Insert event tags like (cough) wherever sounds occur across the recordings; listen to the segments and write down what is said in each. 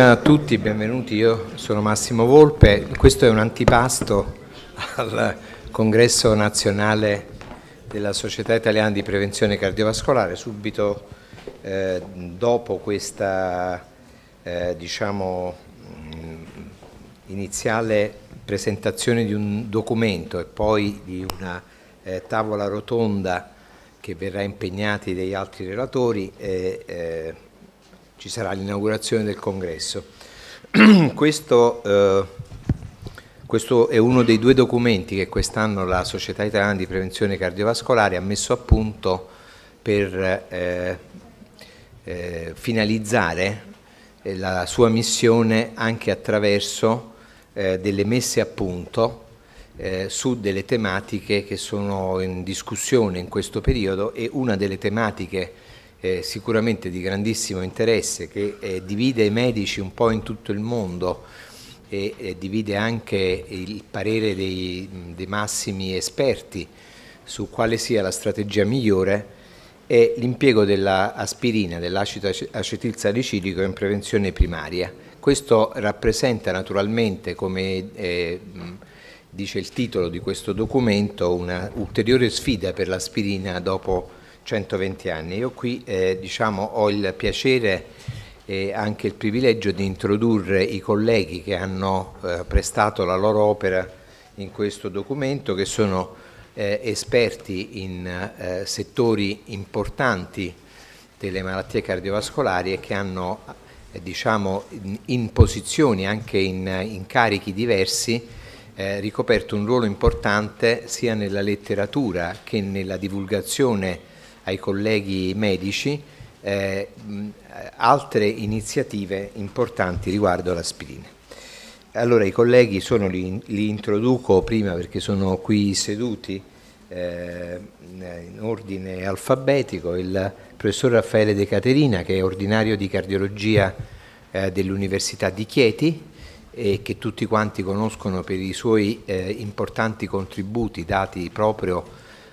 Buongiorno a tutti, benvenuti, io sono Massimo Volpe, questo è un antipasto al congresso nazionale della Società Italiana di Prevenzione Cardiovascolare, subito eh, dopo questa eh, diciamo, mm, iniziale presentazione di un documento e poi di una eh, tavola rotonda che verrà impegnati degli altri relatori. E, eh, eh, ci sarà l'inaugurazione del congresso. (clears throat) questo, eh, questo, è uno dei due documenti che quest'anno la Società Italiana di Prevenzione Cardiovascolare ha messo a punto per eh, eh, finalizzare eh, la sua missione anche attraverso eh, delle messe a punto eh, su delle tematiche che sono in discussione in questo periodo e una delle tematiche eh, sicuramente di grandissimo interesse che eh, divide i medici un po' in tutto il mondo e, e divide anche il parere dei, dei, massimi esperti su quale sia la strategia migliore è l'impiego dell'aspirina, dell'acido acetilsalicilico in prevenzione primaria. Questo rappresenta naturalmente, come eh, dice il titolo di questo documento, un'ulteriore sfida per l'aspirina dopo 120 anni. Io qui eh, diciamo, ho il piacere e anche il privilegio di introdurre i colleghi che hanno eh, prestato la loro opera in questo documento, che sono eh, esperti in eh, settori importanti delle malattie cardiovascolari e che hanno eh, diciamo, in, in, posizioni, anche in, in carichi diversi, eh, ricoperto un ruolo importante sia nella letteratura che nella divulgazione ai colleghi medici eh, altre iniziative importanti riguardo l'aspirina. Allora i colleghi sono, li, li, introduco prima perché sono qui seduti eh, in ordine alfabetico, il professor Raffaele De Caterina che è ordinario di cardiologia eh, dell'Università di Chieti e che tutti quanti conoscono per i suoi eh, importanti contributi dati proprio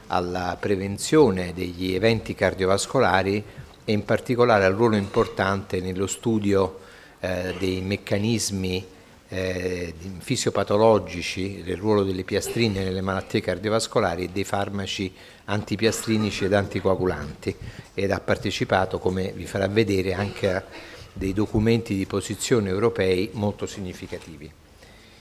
alla prevenzione degli eventi cardiovascolari e in particolare al ruolo importante nello studio eh, dei meccanismi eh, fisiopatologici, del ruolo delle piastrine nelle malattie cardiovascolari e dei farmaci antipiastrinici ed anticoagulanti ed ha partecipato, come vi farà vedere, anche a dei documenti di posizione europei molto significativi.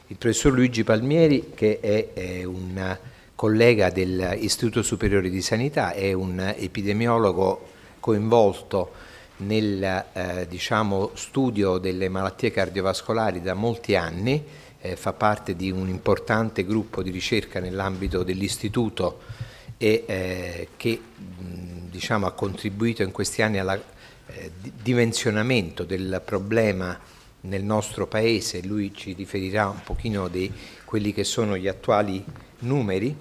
Il professor Luigi Palmieri, che è, è un collega dell'Istituto Superiore di Sanità, è un epidemiologo coinvolto nel eh, diciamo, studio delle malattie cardiovascolari da molti anni, eh, fa parte di un importante gruppo di ricerca nell'ambito dell'Istituto e eh, che diciamo, ha contribuito in questi anni alla eh, dimensionamento del problema nel nostro paese, lui ci riferirà un pochino di quelli che sono gli attuali numeri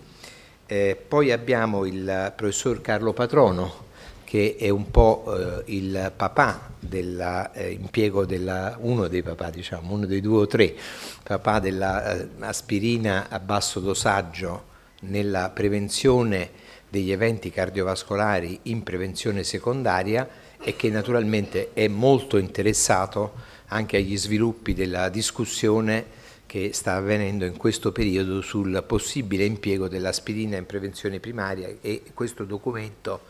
eh, poi abbiamo il professor Carlo Patrono, che è un po' eh, il papà dell'impiego eh, uno dei papà, diciamo, uno dei due o tre, papà dell'aspirina eh, a basso dosaggio nella prevenzione degli eventi cardiovascolari in prevenzione secondaria e che naturalmente è molto interessato anche agli sviluppi della discussione che sta avvenendo in questo periodo sul possibile impiego dell'aspirina in prevenzione primaria e questo documento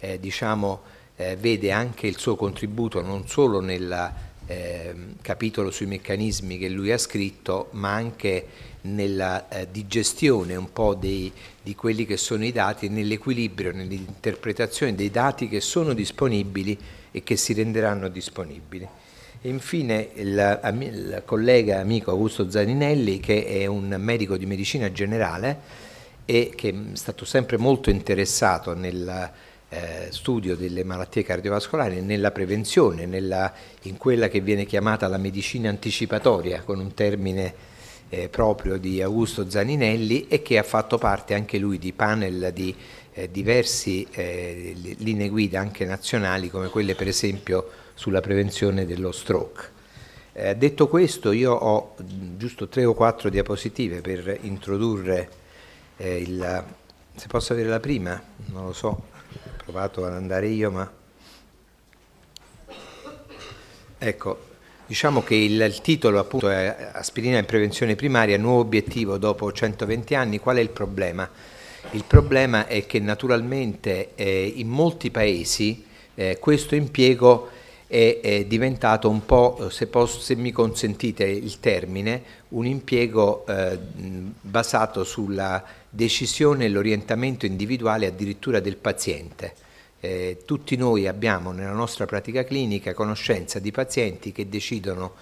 eh, diciamo, eh, vede anche il suo contributo non solo nel eh, capitolo sui meccanismi che lui ha scritto ma anche nella eh, digestione un po' dei, di quelli che sono i dati e nell'equilibrio, nell'interpretazione dei dati che sono disponibili e che si renderanno disponibili infine il, il collega amico Augusto Zaninelli che è un medico di medicina generale e che è stato sempre molto interessato nel eh, studio delle malattie cardiovascolari, nella prevenzione, nella, in quella che viene chiamata la medicina anticipatoria, con un termine eh, proprio di Augusto Zaninelli e che ha fatto parte anche lui di panel di eh, diverse eh, linee guida anche nazionali come quelle per esempio sulla prevenzione dello stroke. Eh, detto questo, io ho giusto tre o quattro diapositive per introdurre eh, il... Se posso avere la prima, non lo so, ho provato ad andare io, ma... Ecco, diciamo che il, il titolo appunto è Aspirina in prevenzione primaria, nuovo obiettivo dopo 120 anni, qual è il problema? Il problema è che naturalmente eh, in molti paesi eh, questo impiego è, è diventato un po', se, posso, se, mi consentite il termine, un impiego eh, basato sulla decisione e l'orientamento individuale addirittura del paziente. Eh, tutti noi abbiamo nella nostra pratica clinica conoscenza di pazienti che decidono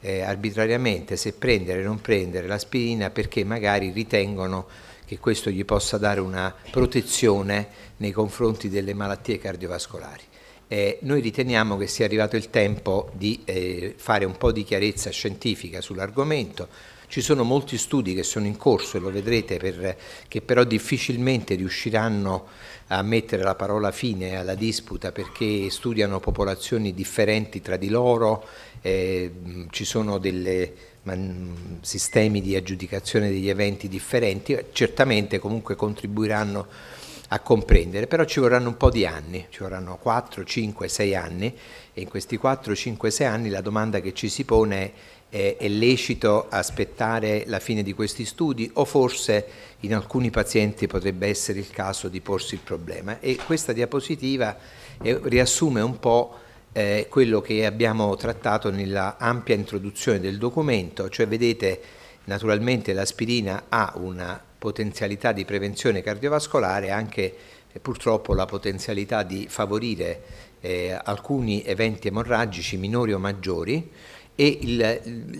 eh, arbitrariamente se prendere o non prendere l'aspirina perché magari ritengono che questo gli possa dare una protezione nei confronti delle malattie cardiovascolari eh, noi riteniamo che sia arrivato il tempo di eh, fare un po' di chiarezza scientifica sull'argomento. Ci sono molti studi che sono in corso e lo vedrete, per, che però difficilmente riusciranno a mettere la parola fine alla disputa perché studiano popolazioni differenti tra di loro, eh, ci sono dei sistemi di aggiudicazione degli eventi differenti, certamente comunque contribuiranno a comprendere, però ci vorranno un po' di anni, ci vorranno 4, 5, 6 anni e in questi 4, 5, 6 anni la domanda che ci si pone è è lecito aspettare la fine di questi studi o forse in alcuni pazienti potrebbe essere il caso di porsi il problema. E questa diapositiva eh, riassume un po' eh, quello che abbiamo trattato nella ampia introduzione del documento, cioè vedete naturalmente l'aspirina ha una potenzialità di prevenzione cardiovascolare e anche eh, purtroppo la potenzialità di favorire eh, alcuni eventi emorragici minori o maggiori e il,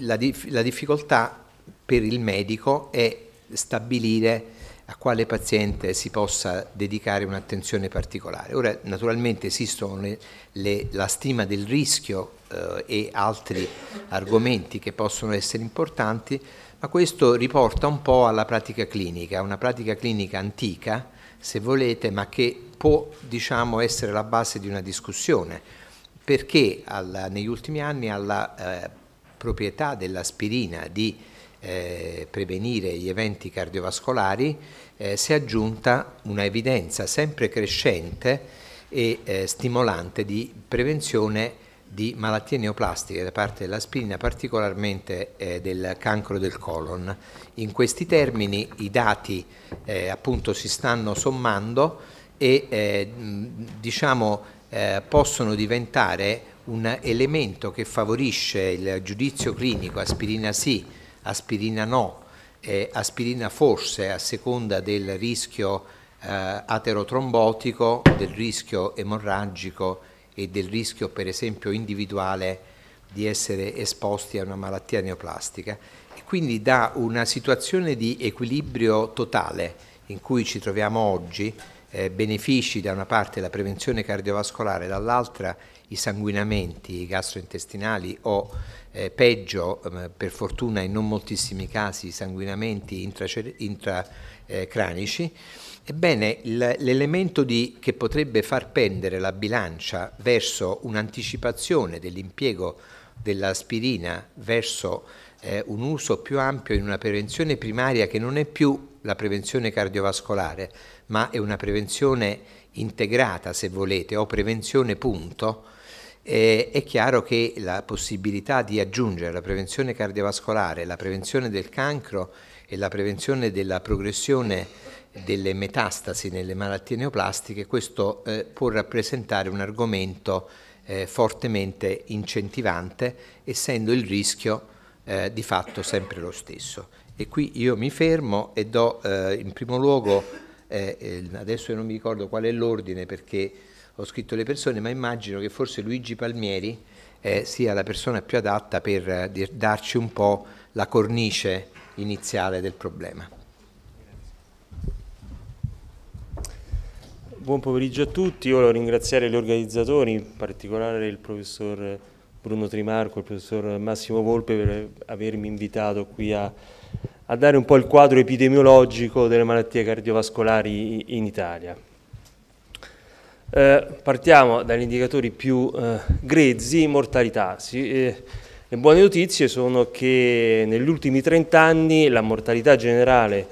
la, la difficoltà per il medico è stabilire a quale paziente si possa dedicare un'attenzione particolare. Ora naturalmente esistono le, le, la stima del rischio eh, e altri argomenti che possono essere importanti, ma questo riporta un po' alla pratica clinica, una pratica clinica antica, se volete, ma che può diciamo, essere la base di una discussione, perché alla, negli ultimi anni alla eh, proprietà dell'aspirina di eh, prevenire gli eventi cardiovascolari eh, si è aggiunta una evidenza sempre crescente e eh, stimolante di prevenzione di malattie neoplastiche da parte dell'aspirina, particolarmente eh, del cancro del colon. In questi termini i dati eh, appunto si stanno sommando e eh, diciamo, eh, possono diventare un elemento che favorisce il giudizio clinico aspirina sì, aspirina no, aspirina forse a seconda del rischio eh, aterotrombotico, del rischio emorragico e del rischio per esempio individuale di essere esposti a una malattia neoplastica e quindi da una situazione di equilibrio totale in cui ci troviamo oggi, eh, benefici da una parte la prevenzione cardiovascolare, dall'altra i sanguinamenti gastrointestinali o eh, peggio, eh, per fortuna in non moltissimi casi, i sanguinamenti intracranici. Intra, eh, Ebbene, l'elemento che potrebbe far pendere la bilancia verso un'anticipazione dell'impiego dell'aspirina verso eh, un uso più ampio in una prevenzione primaria che non è più la prevenzione cardiovascolare, ma è una prevenzione integrata, se volete, o prevenzione punto, eh, è chiaro che la possibilità di aggiungere la prevenzione cardiovascolare, la prevenzione del cancro e la prevenzione della progressione delle metastasi nelle malattie neoplastiche, questo eh, può rappresentare un argomento eh, fortemente incentivante, essendo il rischio eh, di fatto sempre lo stesso. E qui io mi fermo e do eh, in primo luogo, eh, eh, adesso non mi ricordo qual è l'ordine perché ho scritto le persone, ma immagino che forse Luigi Palmieri sia la persona più adatta per darci un po' la cornice iniziale del problema. Buon pomeriggio a tutti, io voglio ringraziare gli organizzatori, in particolare il professor Bruno Trimarco, il professor Massimo Volpe per avermi invitato qui a, a dare un po' il quadro epidemiologico delle malattie cardiovascolari in Italia. Eh, partiamo dagli indicatori più eh, grezzi, mortalità. Sì, eh, le buone notizie sono che negli ultimi 30 anni la mortalità generale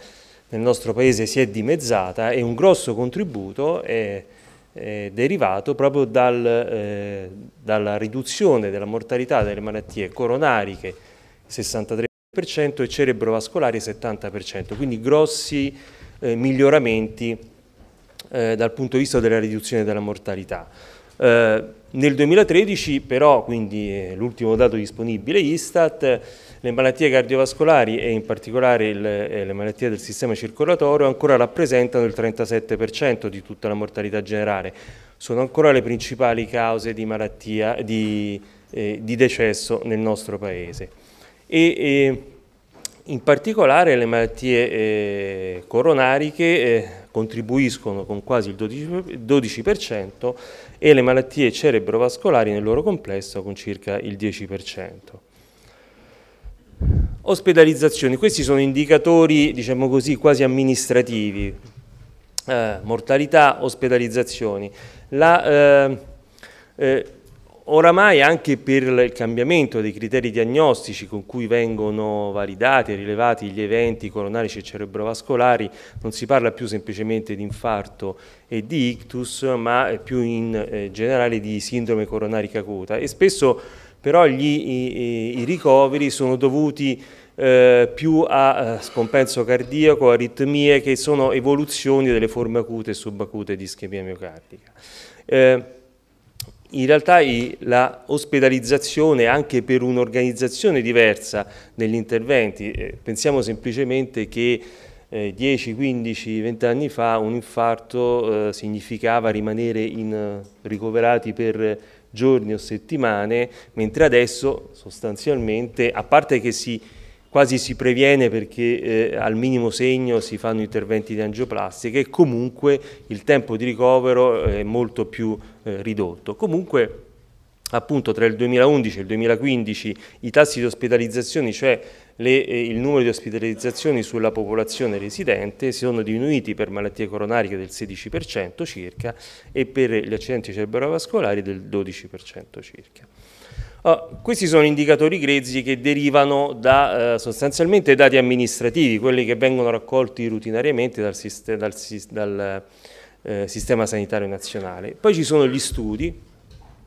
nel nostro paese si è dimezzata e un grosso contributo è, è derivato proprio dal, eh, dalla riduzione della mortalità delle malattie coronariche 63% e cerebrovascolari 70%, quindi grossi eh, miglioramenti eh, dal punto di vista della riduzione della mortalità. Eh, nel 2013 però, quindi eh, l'ultimo dato disponibile Istat, le malattie cardiovascolari e in particolare le, eh, le malattie del sistema circolatorio ancora rappresentano il 37% di tutta la mortalità generale. Sono ancora le principali cause di, malattia, di, eh, di decesso nel nostro Paese. E, eh, in particolare le malattie eh, coronariche eh, contribuiscono con quasi il 12%, 12% e le malattie cerebrovascolari nel loro complesso con circa il 10%. Ospedalizzazioni, questi sono indicatori diciamo così, quasi amministrativi, eh, mortalità, ospedalizzazioni. La, eh, eh, oramai anche per il cambiamento dei criteri diagnostici con cui vengono validati e rilevati gli eventi coronarici e cerebrovascolari, non si parla più semplicemente di infarto e di ictus, ma più in eh, generale di sindrome coronarica acuta e spesso però gli, i, i, ricoveri sono dovuti eh, più a eh, scompenso cardiaco, aritmie che sono evoluzioni delle forme acute e subacute di ischemia miocardica. Eh, in realtà l'ospedalizzazione anche per un'organizzazione diversa negli interventi, eh, pensiamo semplicemente che 10, 15, 20 anni fa un infarto eh, significava rimanere in, eh, ricoverati per giorni o settimane, mentre adesso sostanzialmente, a parte che si, quasi si previene perché eh, al minimo segno si fanno interventi di angioplastica e comunque il tempo di ricovero è molto più eh, ridotto. Comunque appunto tra il 2011 e il 2015 i tassi di ospitalizzazioni, cioè le, eh, il numero di ospitalizzazioni sulla popolazione residente, si sono diminuiti per malattie coronariche del 16% circa e per gli accidenti cerebrovascolari del 12% circa. Oh, questi sono indicatori grezzi che derivano da, eh, sostanzialmente dati amministrativi, quelli che vengono raccolti rutinariamente dal, dal, dal eh, Sistema Sanitario Nazionale. Poi ci sono gli studi,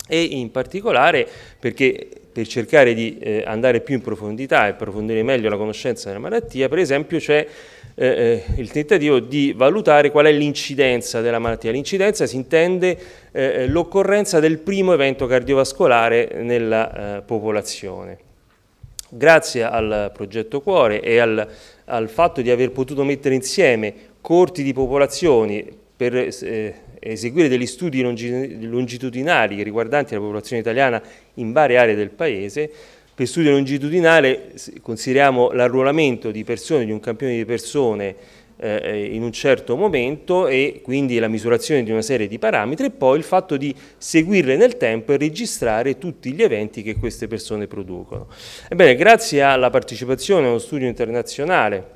e in particolare perché per cercare di eh, andare più in profondità e approfondire meglio la conoscenza della malattia, per esempio c'è eh, eh il tentativo di valutare qual è l'incidenza della malattia. L'incidenza si intende eh, eh l'occorrenza del primo evento cardiovascolare nella eh, popolazione. Grazie al progetto Cuore e al, al, fatto di aver potuto mettere insieme corti di popolazioni per eseguire degli studi longitudinali riguardanti la popolazione italiana in varie aree del Paese. Per studio longitudinale consideriamo l'arruolamento di persone, di un campione di persone eh, in un certo momento e quindi la misurazione di una serie di parametri e poi il fatto di seguirle nel tempo e registrare tutti gli eventi che queste persone producono. Ebbene, grazie alla partecipazione a uno studio internazionale,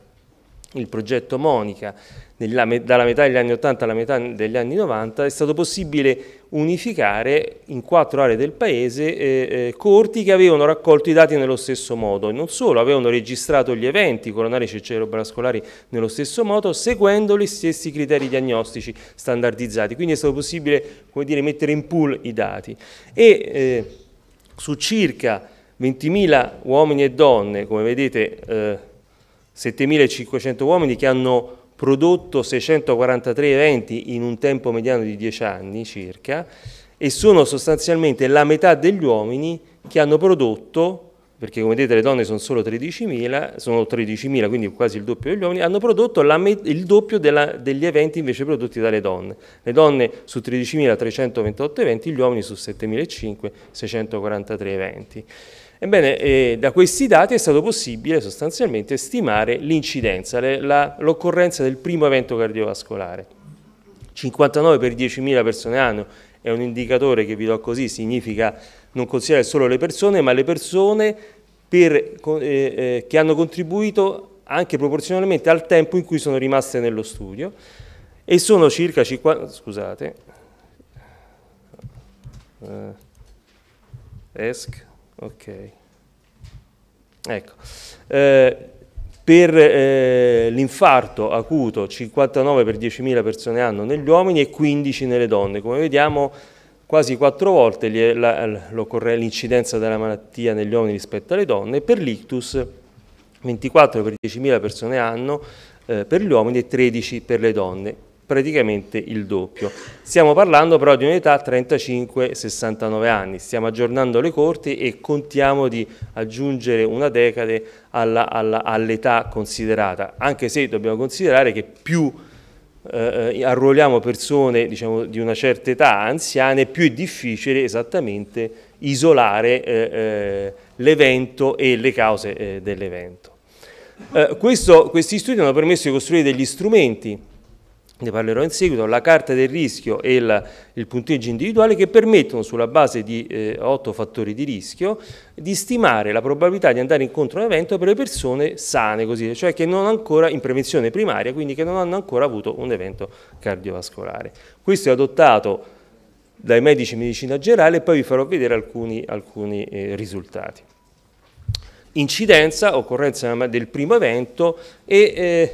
il progetto Monica, nella, dalla metà degli anni 80 alla metà degli anni 90 è stato possibile unificare in quattro aree del paese eh, eh corti che avevano raccolto i dati nello stesso modo, non solo, avevano registrato gli eventi coronari e cioè cerebrovascolari nello stesso modo, seguendo gli stessi criteri diagnostici standardizzati, quindi è stato possibile dire, mettere in pool i dati. E eh, su circa 20.000 uomini e donne, come vedete, eh, 7.500 uomini che hanno prodotto 643 eventi in un tempo mediano di 10 anni circa e sono sostanzialmente la metà degli uomini che hanno prodotto perché come vedete le donne sono solo 13.000, sono 13.000 quindi quasi il doppio degli uomini, hanno prodotto il doppio della, degli eventi invece prodotti dalle donne. Le donne su 13.328 eventi, gli uomini su 7.500, 643 eventi. Ebbene, eh, da questi dati è stato possibile sostanzialmente stimare l'incidenza, l'occorrenza del primo evento cardiovascolare. 59 per 10.000 persone all'anno è un indicatore che vi do così, significa non considerare solo le persone, ma le persone per, eh, eh, che hanno contribuito anche proporzionalmente al tempo in cui sono rimaste nello studio e sono circa 50, scusate, eh, ESC, Ok. Ecco. Eh, per eh, l'infarto acuto 59 per 10.000 persone hanno negli uomini e 15 nelle donne. Come vediamo quasi quattro volte l'incidenza della malattia negli uomini rispetto alle donne. Per l'ictus 24 per 10.000 persone hanno eh, per gli uomini e 13 per le donne praticamente il doppio. Stiamo parlando però di un'età 35-69 anni, stiamo aggiornando le corti e contiamo di aggiungere una decade all'età considerata, anche se dobbiamo considerare che più eh, eh, arruoliamo persone diciamo, di una certa età anziane, più è difficile esattamente isolare eh, eh, l'evento e le cause eh, dell'evento. Eh, questo, questi studi hanno permesso di costruire degli strumenti ne parlerò in seguito, la carta del rischio e il, il punteggio individuale che permettono sulla base di eh, 8 fattori di rischio di stimare la probabilità di andare incontro a un evento per le persone sane, così, cioè che non ancora in prevenzione primaria, quindi che non hanno ancora avuto un evento cardiovascolare. Questo è adottato dai medici in medicina generale e poi vi farò vedere alcuni, alcuni eh, risultati. Incidenza, occorrenza del primo evento e... Eh,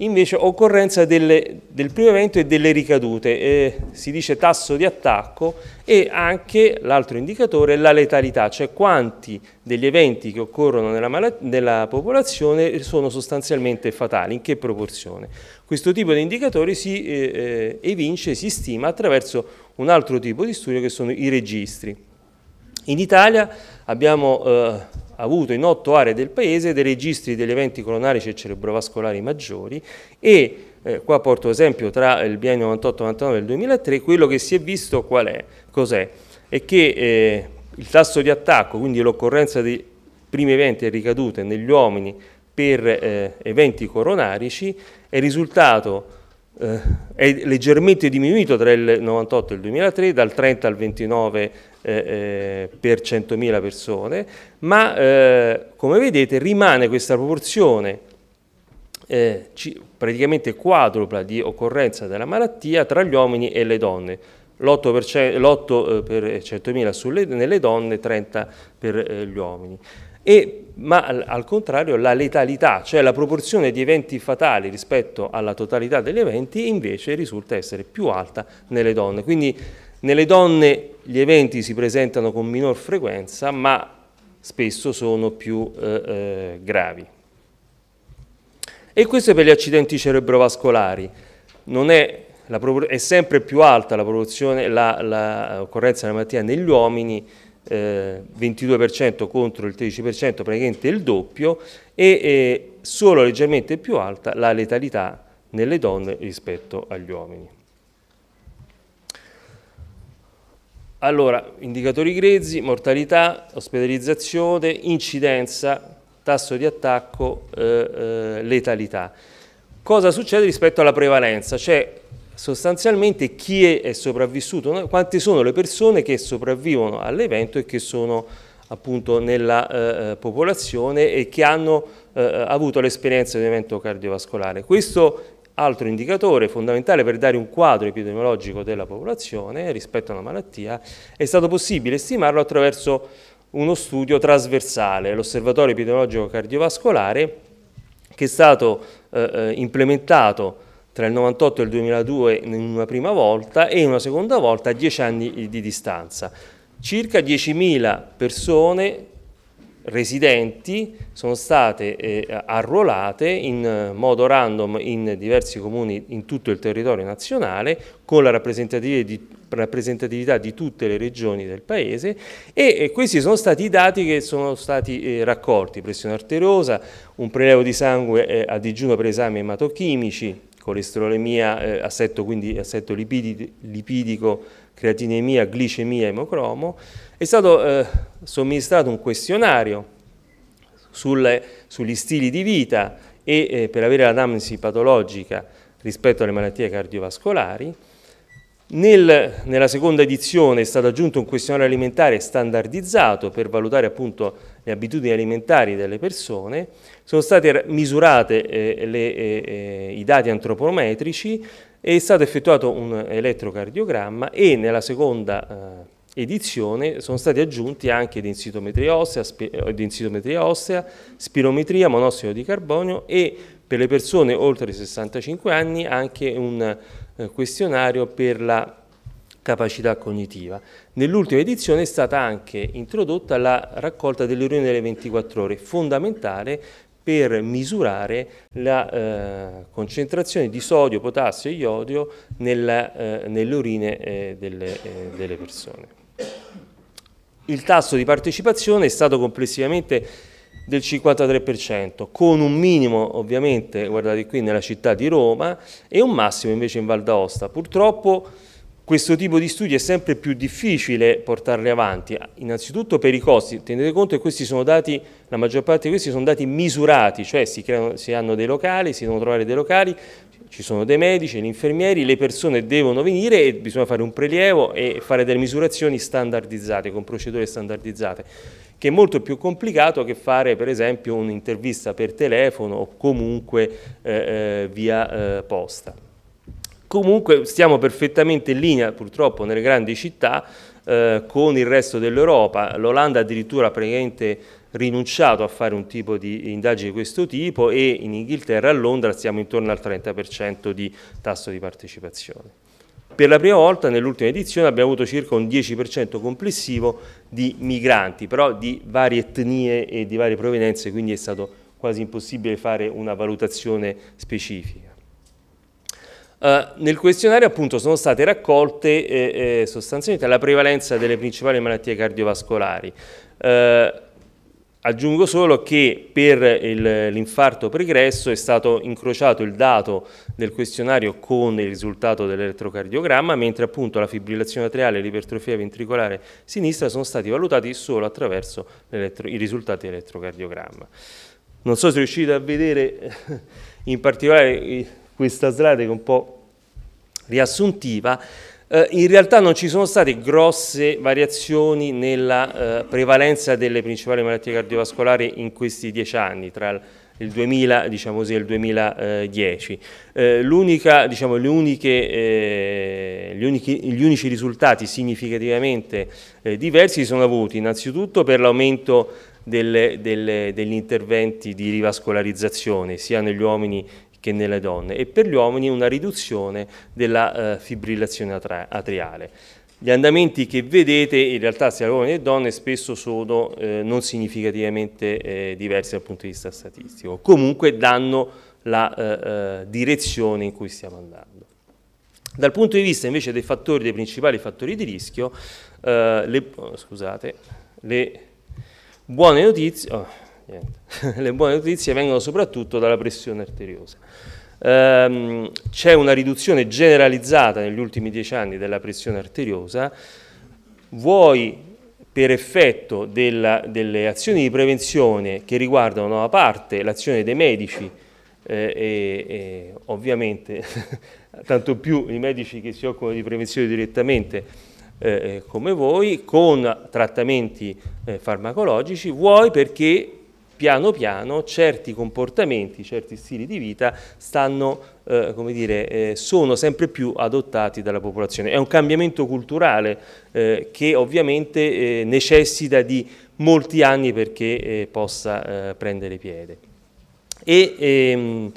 invece occorrenza delle, del primo evento e delle ricadute, eh, si dice tasso di attacco e anche l'altro indicatore è la letalità, cioè quanti degli eventi che occorrono nella, nella, popolazione sono sostanzialmente fatali, in che proporzione. Questo tipo di indicatori si eh, eh evince, si stima attraverso un altro tipo di studio che sono i registri. In Italia abbiamo eh, avuto in otto aree del paese dei registri degli eventi coronarici e cerebrovascolari maggiori e eh, qua porto esempio tra il biennio 98-99 e il 2003 quello che si è visto qual è, cos'è? È che eh, il tasso di attacco, quindi l'occorrenza di primi eventi e ricadute negli uomini per eh, eventi coronarici è risultato eh, è leggermente diminuito tra il 98 e il 2003, dal 30 al 29 eh, eh, per 100.000 persone, ma come vedete rimane questa proporzione praticamente quadrupla di occorrenza della malattia tra gli uomini e le donne. L'8 per, 100.000 nelle donne, 30 per gli uomini. E ma al, al contrario la letalità, cioè la proporzione di eventi fatali rispetto alla totalità degli eventi invece risulta essere più alta nelle donne. Quindi nelle donne gli eventi si presentano con minor frequenza, ma spesso sono più eh, eh, gravi. E questo è per gli accidenti cerebrovascolari. È, la, è sempre più alta l'occorrenza della malattia negli uomini eh, 22% contro il 13%, praticamente il doppio, e eh, solo leggermente più alta la letalità nelle donne rispetto agli uomini. Allora, indicatori grezzi, mortalità, ospedalizzazione, incidenza, tasso di attacco, eh, eh letalità. Cosa succede rispetto alla prevalenza? C'è cioè, sostanzialmente chi è, sopravvissuto, quante sono le persone che sopravvivono all'evento e che sono appunto nella eh, eh popolazione e che hanno eh, eh, avuto l'esperienza di un evento cardiovascolare. Questo altro indicatore fondamentale per dare un quadro epidemiologico della popolazione rispetto a una malattia è stato possibile stimarlo attraverso uno studio trasversale, l'osservatorio epidemiologico cardiovascolare che è stato eh, eh implementato tra il 98 e il 2002 in una prima volta e in una seconda volta a 10 anni di distanza. Circa 10.000 persone residenti sono state eh, arruolate in modo random in diversi comuni in tutto il territorio nazionale con la rappresentatività di tutte le regioni del paese e, e questi sono stati i dati che sono stati eh, raccolti, pressione arteriosa, un prelevo di sangue eh, a digiuno per esami ematochimici, colesterolemia, eh, assetto, quindi assetto lipidi, lipidico, creatinemia, glicemia, emocromo, è stato eh, somministrato un questionario sulle, sugli stili di vita e eh, per avere l'anamnesi patologica rispetto alle malattie cardiovascolari, nel, nella seconda edizione è stato aggiunto un questionario alimentare standardizzato per valutare appunto le abitudini alimentari delle persone, sono stati misurati eh, le, eh, eh, i dati antropometrici, è stato effettuato un elettrocardiogramma e nella seconda eh, edizione sono stati aggiunti anche densitometria ossea, spi eh, densitometria ossea spirometria, monossido di carbonio e per le persone oltre i 65 anni anche un eh, questionario per la capacità cognitiva. Nell'ultima edizione è stata anche introdotta la raccolta delle urine delle 24 ore, fondamentale per misurare la eh, concentrazione di sodio, potassio e iodio nella, eh, nelle urine eh, delle, eh, delle persone. Il tasso di partecipazione è stato complessivamente del 53%, con un minimo ovviamente, guardate qui, nella città di Roma e un massimo invece in Val d'Aosta. Purtroppo questo tipo di studi è sempre più difficile portarli avanti, innanzitutto per i costi, tenete conto che questi sono dati, la maggior parte di questi sono dati misurati, cioè si, creano, si hanno dei locali, si devono trovare dei locali, ci sono dei medici, gli infermieri, le persone devono venire e bisogna fare un prelievo e fare delle misurazioni standardizzate, con procedure standardizzate, che è molto più complicato che fare per esempio un'intervista per telefono o comunque eh, eh via eh, posta. Comunque stiamo perfettamente in linea purtroppo nelle grandi città eh, con il resto dell'Europa, l'Olanda addirittura praticamente rinunciato a fare un tipo di indagine di questo tipo e in Inghilterra a Londra siamo intorno al 30% di tasso di partecipazione. Per la prima volta nell'ultima edizione abbiamo avuto circa un 10% complessivo di migranti, però di varie etnie e di varie provenienze, quindi è stato quasi impossibile fare una valutazione specifica. Uh, nel questionario appunto sono state raccolte eh, eh, sostanzialmente la prevalenza delle principali malattie cardiovascolari. Uh, Aggiungo solo che per l'infarto pregresso è stato incrociato il dato del questionario con il risultato dell'elettrocardiogramma, mentre appunto la fibrillazione atriale e l'ipertrofia ventricolare sinistra sono stati valutati solo attraverso i risultati dell'elettrocardiogramma. Non so se riuscite a vedere (laughs) in particolare eh, questa slide che è un po' riassuntiva, eh, in realtà non ci sono state grosse variazioni nella eh, prevalenza delle principali malattie cardiovascolari in questi dieci anni, tra il diciamo il 2000 eh, diciamo il 2010. Eh, diciamo, uniche, eh, gli, unici, gli, unici, risultati significativamente eh, diversi sono avuti innanzitutto per l'aumento delle, delle, degli interventi di rivascolarizzazione sia negli uomini che nelle donne e per gli uomini una riduzione della eh, fibrillazione atriale. Gli andamenti che vedete in realtà sia uomini che donne spesso sono eh, non significativamente eh, diversi dal punto di vista statistico, comunque danno la eh, eh, direzione in cui stiamo andando. Dal punto di vista invece dei, fattori, dei principali fattori di rischio, eh, le, oh, scusate, le buone notizie... Oh, (laughs) le buone notizie vengono soprattutto dalla pressione arteriosa. Ehm, c'è una riduzione generalizzata negli ultimi dieci anni della pressione arteriosa, vuoi per effetto della, delle azioni di prevenzione che riguardano a parte l'azione dei medici eh, e, e ovviamente (laughs) tanto più i medici che si occupano di prevenzione direttamente eh, eh come voi, con trattamenti eh, farmacologici, vuoi perché piano piano certi comportamenti, certi stili di vita stanno, eh, dire, eh, sono sempre più adottati dalla popolazione. È un cambiamento culturale eh, che ovviamente eh, necessita di molti anni perché eh, possa eh, prendere piede. E, ehm,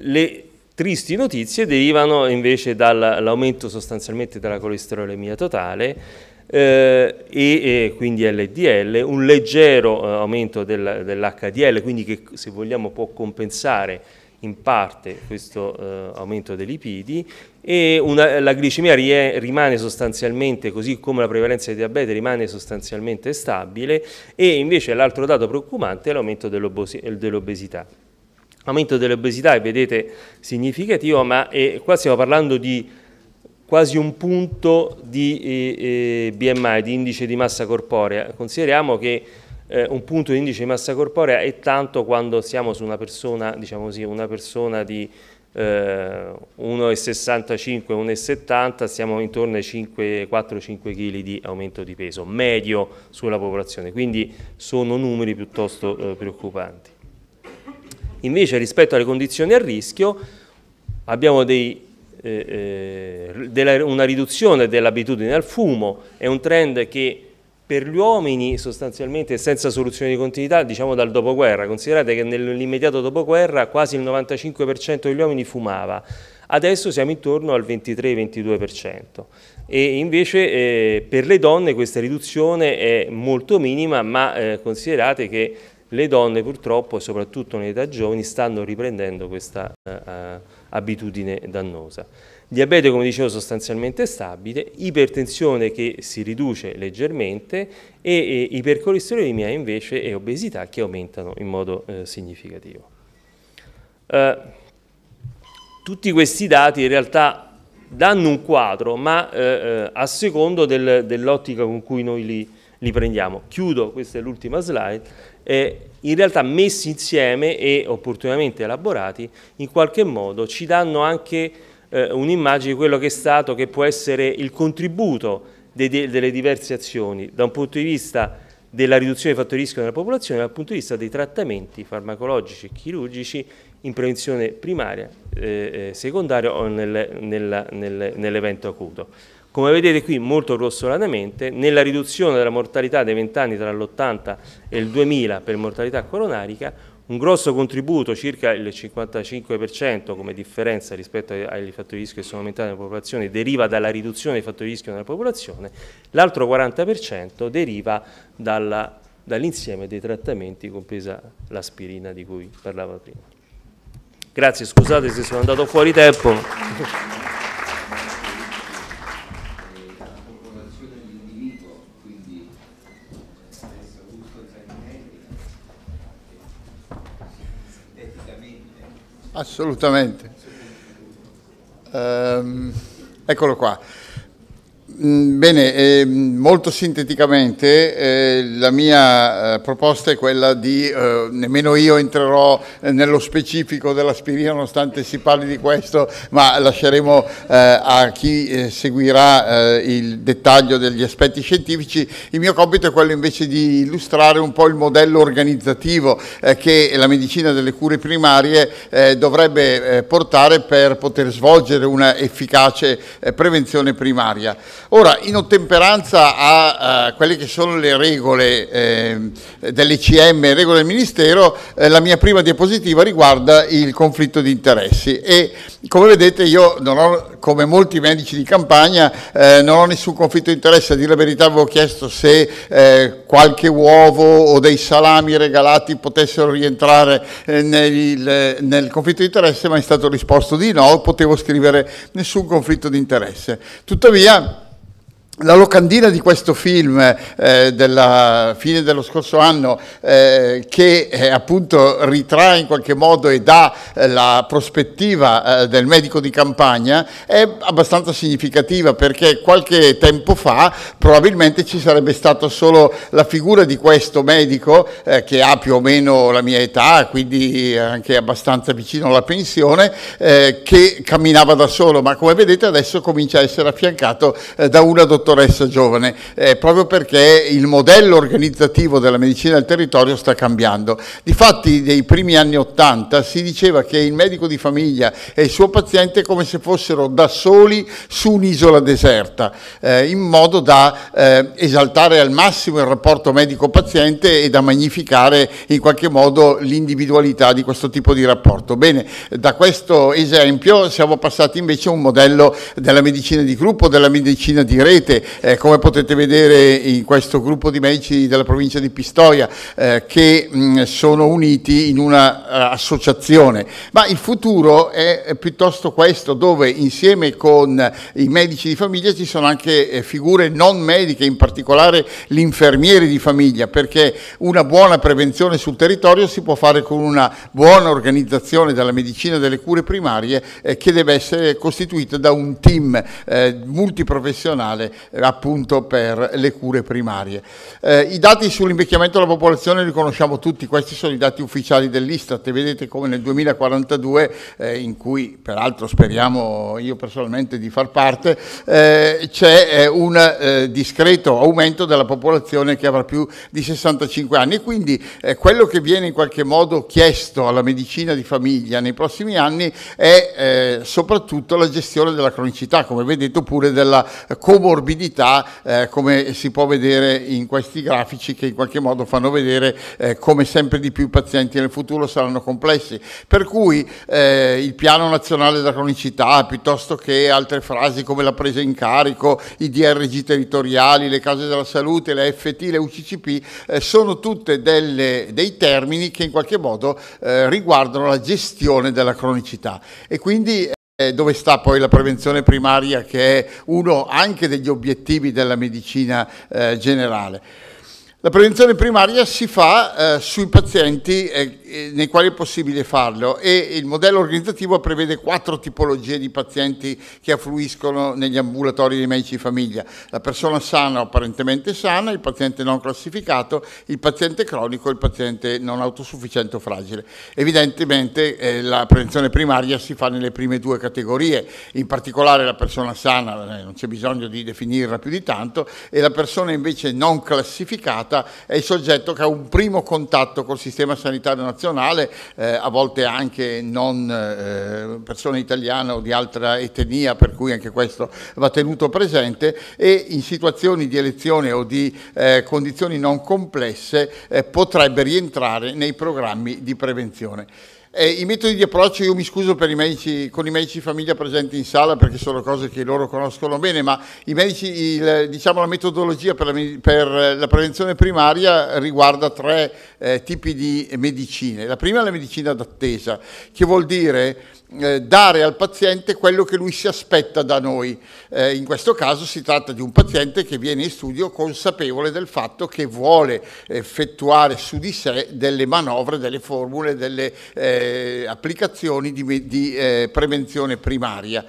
le tristi notizie derivano invece dall'aumento sostanzialmente della colesterolemia totale eh, e, quindi LDL, un leggero eh, aumento del, dell'HDL, quindi che se vogliamo può compensare in parte questo eh, aumento dei lipidi e una, la glicemia rie, rimane sostanzialmente, così come la prevalenza di diabete rimane sostanzialmente stabile e invece l'altro dato preoccupante è l'aumento dell'obesità. L'aumento dell'obesità, vedete, significativo, ma è, eh, qua stiamo parlando di quasi un punto di eh, eh BMI, di indice di massa corporea. Consideriamo che eh, un punto di indice di massa corporea è tanto quando siamo su una persona, diciamo così, una persona di eh, 1,65, 1,70, siamo intorno ai 4-5 kg di aumento di peso, medio sulla popolazione, quindi sono numeri piuttosto eh, preoccupanti. Invece rispetto alle condizioni a rischio abbiamo dei eh, eh, della, una riduzione dell'abitudine al fumo, è un trend che per gli uomini sostanzialmente senza soluzione di continuità, diciamo dal dopoguerra, considerate che nell'immediato dopoguerra quasi il 95% degli uomini fumava, adesso siamo intorno al 23-22% e invece eh, per le donne questa riduzione è molto minima, ma eh, considerate che le donne purtroppo, soprattutto in età giovani, stanno riprendendo questa... Eh, eh abitudine dannosa. Diabete, come dicevo, sostanzialmente stabile, ipertensione che si riduce leggermente e, e ipercolesterolemia invece e obesità che aumentano in modo eh, significativo. Eh, tutti questi dati in realtà danno un quadro, ma eh, eh a secondo del, dell'ottica con cui noi li li prendiamo. Chiudo, questa è l'ultima slide, eh, in realtà messi insieme e opportunamente elaborati, in qualche modo ci danno anche eh, un'immagine di quello che è stato, che può essere il contributo de de delle diverse azioni, da un punto di vista della riduzione del fattori di rischio nella popolazione dal punto di vista dei trattamenti farmacologici e chirurgici in prevenzione primaria, eh, eh secondaria o nel, nell'evento acuto. Come vedete qui molto grossolanamente nella riduzione della mortalità dei vent'anni tra l'80 e il 2000 per mortalità coronarica un grosso contributo, circa il 55% come differenza rispetto ai fattori di rischio che sono aumentati nella popolazione, deriva dalla riduzione dei fattori di rischio nella popolazione, l'altro 40% deriva dall'insieme dall dei trattamenti, compresa l'aspirina di cui parlavo prima. Grazie, scusate se sono andato fuori tempo. Assolutamente. Um, eccolo qua. Mm, bene, eh, molto sinteticamente eh, la mia eh, proposta è quella di, eh, nemmeno io entrerò eh, nello specifico dell'aspirina nonostante si parli di questo, ma lasceremo eh, a chi seguirà il dettaglio degli aspetti scientifici. Il mio compito è quello invece di illustrare un po' il modello organizzativo che la medicina delle cure primarie dovrebbe portare per poter svolgere una efficace prevenzione primaria. Ora, in ottemperanza a, a eh, quelle che sono le regole eh, dell'ICM, regole del Ministero, eh, la mia prima diapositiva riguarda il conflitto di interessi e come vedete io non ho, come molti medici di campagna, eh, non ho nessun conflitto di interesse, a dire la verità avevo chiesto se eh, qualche uovo o dei salami regalati potessero rientrare eh, nel, nel conflitto di interesse, ma è stato risposto di no, potevo scrivere nessun conflitto di interesse. Tuttavia, la locandina di questo film eh, della fine dello scorso anno eh, che eh, appunto ritrae in qualche modo e dà eh, la prospettiva eh, del medico di campagna è abbastanza significativa perché qualche tempo fa probabilmente ci sarebbe stata solo la figura di questo medico eh, che ha più o meno la mia età, quindi anche abbastanza vicino alla pensione, che camminava da solo, ma come vedete adesso comincia a essere affiancato da una dottoressa dottoressa giovane, eh, proprio perché il modello organizzativo della medicina del territorio sta cambiando. Difatti nei primi anni Ottanta si diceva che il medico di famiglia e il suo paziente come se fossero da soli su un'isola deserta, eh, in modo da eh, esaltare al massimo il rapporto medico-paziente e da magnificare in qualche modo l'individualità di questo tipo di rapporto. Bene, da questo esempio siamo passati invece a un modello della medicina di gruppo, della medicina di rete, eh, come potete vedere in questo gruppo di medici della provincia di Pistoia eh, che mh, sono uniti in un'associazione. Eh, uh, ma il futuro è piuttosto questo dove insieme con i medici di famiglia ci sono anche eh, figure non mediche, in particolare l'infermiere di famiglia, perché una buona prevenzione sul territorio si può fare con una buona organizzazione della medicina delle cure primarie eh, che deve essere costituita da un team eh, multiprofessionale appunto per le cure primarie. Eh, I dati sull'invecchiamento della popolazione li conosciamo tutti, questi sono i dati ufficiali dell'Istat vedete come nel 2042, eh, in cui peraltro speriamo io personalmente di far parte, eh, c'è eh, un eh, discreto aumento della popolazione che avrà più di 65 anni e quindi eh, quello che viene in qualche modo chiesto alla medicina di famiglia nei prossimi anni è soprattutto la gestione della cronicità, come vedete, oppure della comorbidità morbidità eh, come si può vedere in questi grafici che in qualche modo fanno vedere eh, come sempre di più i pazienti nel futuro saranno complessi. Per cui eh, il piano nazionale della cronicità piuttosto che altre frasi come la presa in carico, i DRG territoriali, le case della salute, le FT, le UCCP eh, sono tutte delle, dei termini che in qualche modo eh, riguardano la gestione della cronicità e quindi eh, dove sta poi la prevenzione primaria che è uno anche degli obiettivi della medicina eh, generale. La prevenzione primaria si fa eh, sui pazienti eh, eh, nei quali è possibile farlo e il modello organizzativo prevede quattro tipologie di pazienti che affluiscono negli ambulatori dei medici di famiglia. La persona sana o apparentemente sana, il paziente non classificato, il paziente cronico e il paziente non autosufficiente o fragile. Evidentemente eh, la prevenzione primaria si fa nelle prime due categorie, in particolare la persona sana, eh, non c'è bisogno di definirla più di tanto, e la persona invece non classificata è il soggetto che ha un primo contatto col sistema sanitario nazionale nazionale, eh, a volte anche non eh, persone italiane o di altra etnia, per cui anche questo va tenuto presente e in situazioni di elezione o di eh, condizioni non complesse eh, potrebbe rientrare nei programmi di prevenzione. Eh, I metodi di approccio, io mi scuso i medici, con i medici di famiglia presenti in sala perché sono cose che loro conoscono bene, ma i medici, il, diciamo, la metodologia per la, per la, prevenzione primaria riguarda tre eh, tipi di medicine. La prima è la medicina d'attesa, che vuol dire eh, dare al paziente quello che lui si aspetta da noi. Eh, in questo caso si tratta di un paziente che viene in studio consapevole del fatto che vuole effettuare su di sé delle manovre, delle formule, delle eh, applicazioni di, di eh, prevenzione primaria.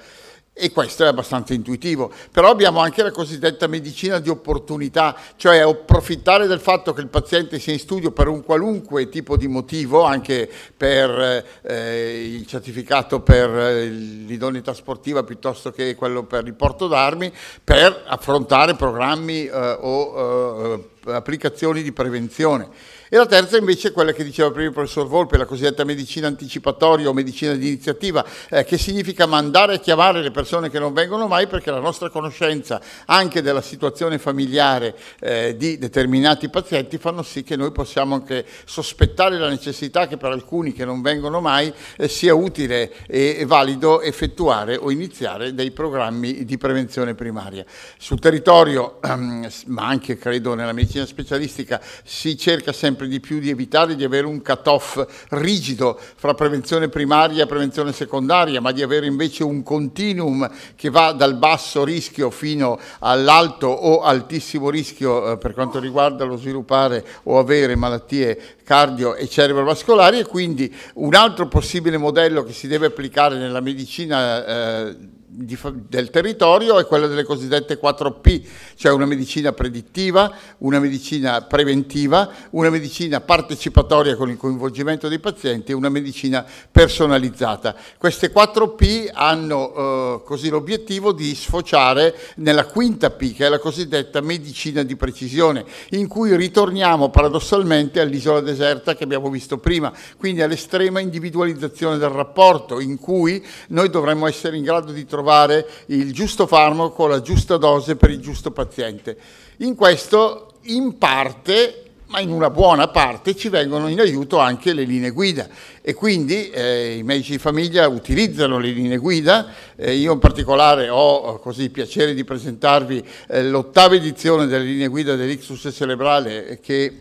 E questo è abbastanza intuitivo. Però abbiamo anche la cosiddetta medicina di opportunità, cioè approfittare del fatto che il paziente sia in studio per un qualunque tipo di motivo, anche per eh, il certificato per eh, l'idoneità sportiva piuttosto che quello per il porto d'armi, per affrontare programmi eh, o eh, eh, applicazioni di prevenzione. E la terza invece è quella che diceva prima il professor Volpe, la cosiddetta medicina anticipatoria o medicina di iniziativa, eh, che significa mandare a chiamare le persone che non vengono mai perché la nostra conoscenza anche della situazione familiare eh, di determinati pazienti fanno sì che noi possiamo anche sospettare la necessità che per alcuni che non vengono mai eh, sia utile e, valido effettuare o iniziare dei programmi di prevenzione primaria. Sul territorio, ehm, (clears throat) ma anche credo nella medicina specialistica, si cerca sempre sempre di più di evitare di avere un cut-off rigido fra prevenzione primaria e prevenzione secondaria, ma di avere invece un continuum che va dal basso rischio fino all'alto o altissimo rischio eh, per quanto riguarda lo sviluppare o avere malattie cardio e cerebrovascolari e quindi un altro possibile modello che si deve applicare nella medicina eh, di, del territorio è quella delle cosiddette 4P, cioè una medicina predittiva, una medicina preventiva, una medicina partecipatoria con il coinvolgimento dei pazienti e una medicina personalizzata. Queste 4P hanno eh, così l'obiettivo di sfociare nella quinta P, che è la cosiddetta medicina di precisione, in cui ritorniamo paradossalmente all'isola deserta che abbiamo visto prima, quindi all'estrema individualizzazione del rapporto, in cui noi dovremmo essere in grado di trovare trovare il giusto farmaco, la giusta dose per il giusto paziente. In questo, in parte, ma in una buona parte ci vengono in aiuto anche le linee guida e quindi eh, i medici di famiglia utilizzano le linee guida. Eh, io in particolare ho così il piacere di presentarvi eh, l'ottava edizione delle linee guida dell'Ixus cerebrale eh, che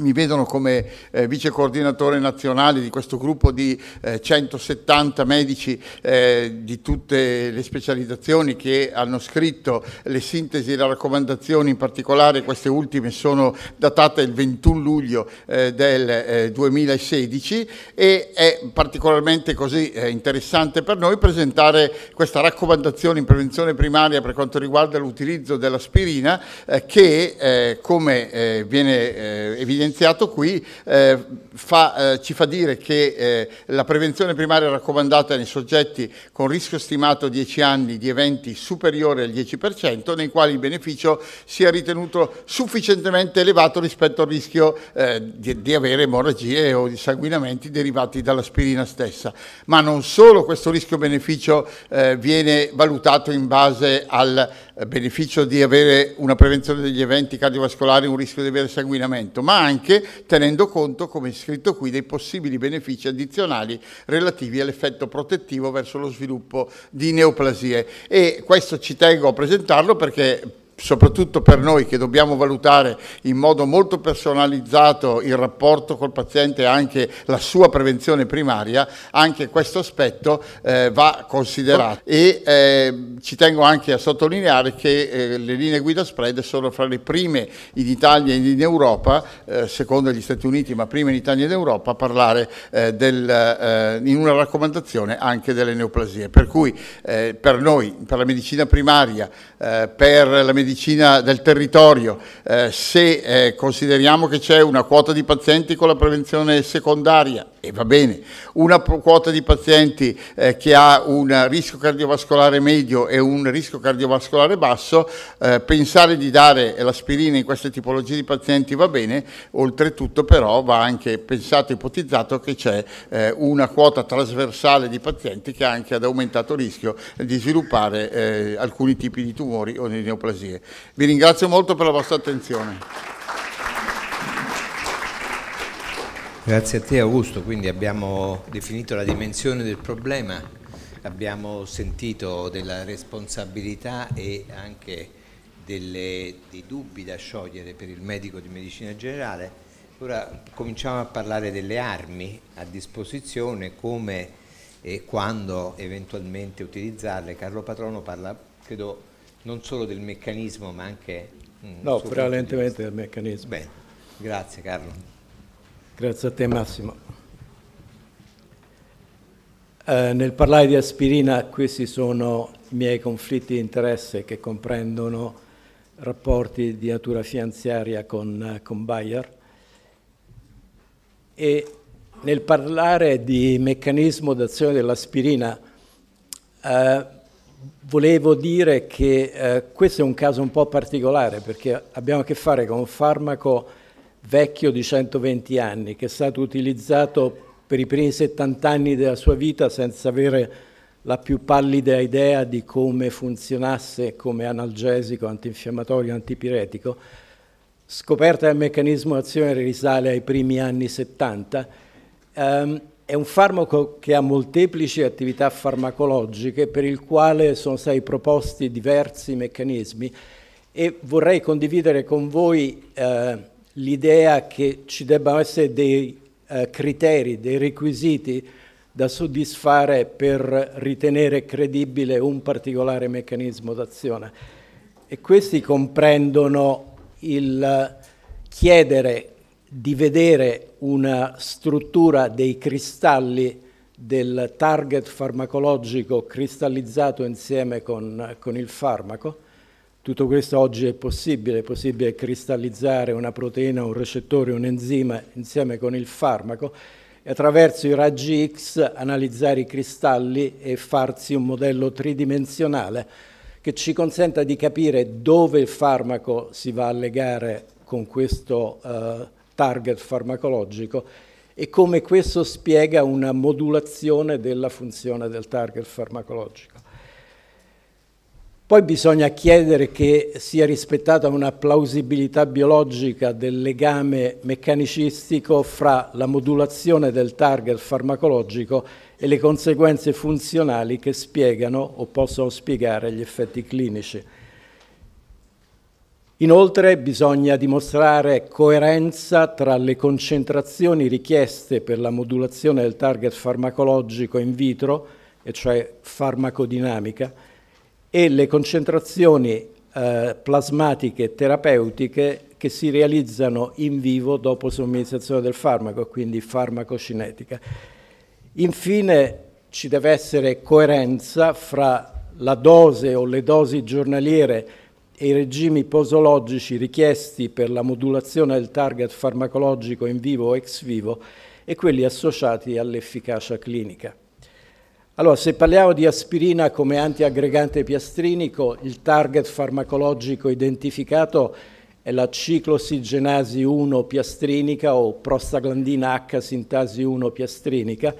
mi vedono come eh, vice coordinatore nazionale di questo gruppo di eh, 170 medici eh, di tutte le specializzazioni che hanno scritto le sintesi e le raccomandazioni, in particolare queste ultime sono datate il 21 luglio eh, del 2016 eh, e è particolarmente così eh, interessante per noi presentare questa raccomandazione in prevenzione primaria per quanto riguarda l'utilizzo dell'aspirina che come viene evidenziato evidenziato qui eh, fa, eh, ci fa dire che eh, la prevenzione primaria raccomandata nei soggetti con rischio stimato 10 anni di eventi superiore al 10%, nei quali il beneficio sia ritenuto sufficientemente elevato rispetto al rischio eh, di, di, avere emorragie o di sanguinamenti derivati dall'aspirina stessa. Ma non solo questo rischio-beneficio eh, viene valutato in base al eh, beneficio di avere una prevenzione degli eventi cardiovascolari, un rischio di avere sanguinamento, ma anche tenendo conto, come è scritto qui, dei possibili benefici addizionali relativi all'effetto protettivo verso lo sviluppo di neoplasie. E questo ci tengo a presentarlo perché soprattutto per noi che dobbiamo valutare in modo molto personalizzato il rapporto col paziente e anche la sua prevenzione primaria, anche questo aspetto eh, va considerato. E eh, ci tengo anche a sottolineare che eh, le linee guida spread sono fra le prime in Italia e in Europa, eh, secondo gli Stati Uniti, ma prima in Italia ed Europa, a parlare eh, del, eh, in una raccomandazione anche delle neoplasie. Per cui per noi, per la medicina primaria, eh, per la medicina del territorio, eh, se eh, consideriamo che c'è una quota di pazienti con la prevenzione secondaria, e va bene, una quota di pazienti eh, che ha un rischio cardiovascolare medio e un rischio cardiovascolare basso, eh, pensare di dare l'aspirina in queste tipologie di pazienti va bene, oltretutto però va anche pensato, e ipotizzato che c'è eh, una quota trasversale di pazienti che ha anche ad aumentato rischio di sviluppare eh, alcuni tipi di tumori o di neoplasie. Vi ringrazio molto per la vostra attenzione. Grazie a te Augusto, quindi abbiamo definito la dimensione del problema, abbiamo sentito della responsabilità e anche delle, dei dubbi da sciogliere per il medico di medicina generale. Ora cominciamo a parlare delle armi a disposizione, come e quando eventualmente utilizzarle. Carlo Patrono parla, credo, non solo del meccanismo ma anche... Mm, no, prevalentemente del meccanismo. Bene, grazie Carlo. Grazie a te Massimo. Eh, nel parlare di aspirina questi sono i miei conflitti di interesse che comprendono rapporti di natura finanziaria con, eh, con Bayer e nel parlare di meccanismo d'azione dell'aspirina eh, volevo dire che eh, questo è un caso un po' particolare perché abbiamo a che fare con un farmaco vecchio di 120 anni, che è stato utilizzato per i primi 70 anni della sua vita senza avere la più pallida idea di come funzionasse come analgesico, antinfiammatorio, antipiretico. Scoperta del meccanismo d'azione risale ai primi anni 70. Um, ehm, è un farmaco che ha molteplici attività farmacologiche per il quale sono stati proposti diversi meccanismi e vorrei condividere con voi eh, l'idea che ci debbano essere dei eh, criteri, dei requisiti da soddisfare per ritenere credibile un particolare meccanismo d'azione. E questi comprendono il eh, chiedere di vedere una struttura dei cristalli del target farmacologico cristallizzato insieme con, eh, con il farmaco, tutto questo oggi è possibile, è possibile cristallizzare una proteina, un recettore, un enzima insieme con il farmaco e attraverso i raggi X analizzare i cristalli e farsi un modello tridimensionale che ci consenta di capire dove il farmaco si va a legare con questo eh, target farmacologico e come questo spiega una modulazione della funzione del target farmacologico. Poi bisogna chiedere che sia rispettata una plausibilità biologica del legame meccanicistico fra la modulazione del target farmacologico e le conseguenze funzionali che spiegano o possono spiegare gli effetti clinici. Inoltre bisogna dimostrare coerenza tra le concentrazioni richieste per la modulazione del target farmacologico in vitro, e cioè farmacodinamica, e le concentrazioni eh, plasmatiche terapeutiche che si realizzano in vivo dopo somministrazione del farmaco, quindi farmacocinetica. Infine ci deve essere coerenza fra la dose o le dosi giornaliere e i regimi posologici richiesti per la modulazione del target farmacologico in vivo o ex vivo e quelli associati all'efficacia clinica. Allora, se parliamo di aspirina come antiaggregante piastrinico, il target farmacologico identificato è la ciclosigenasi 1 piastrinica o prostaglandina H sintasi 1 piastrinica,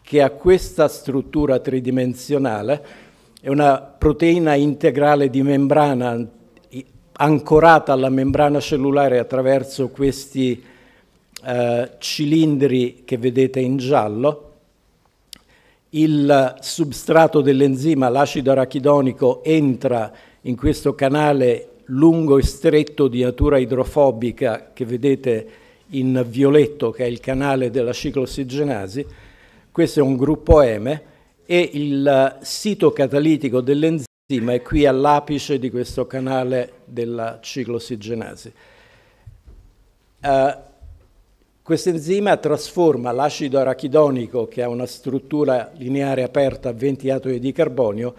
che ha questa struttura tridimensionale, è una proteina integrale di membrana ancorata alla membrana cellulare attraverso questi eh, cilindri che vedete in giallo, il substrato dell'enzima, l'acido arachidonico, entra in questo canale lungo e stretto di natura idrofobica che vedete in violetto, che è il canale della ciclossigenasi, Questo è un gruppo M e il sito catalitico dell'enzima è qui all'apice di questo canale della ciclossigenasi. Uh, eh, questo enzima trasforma l'acido arachidonico, che ha una struttura lineare aperta a 20 atomi di carbonio,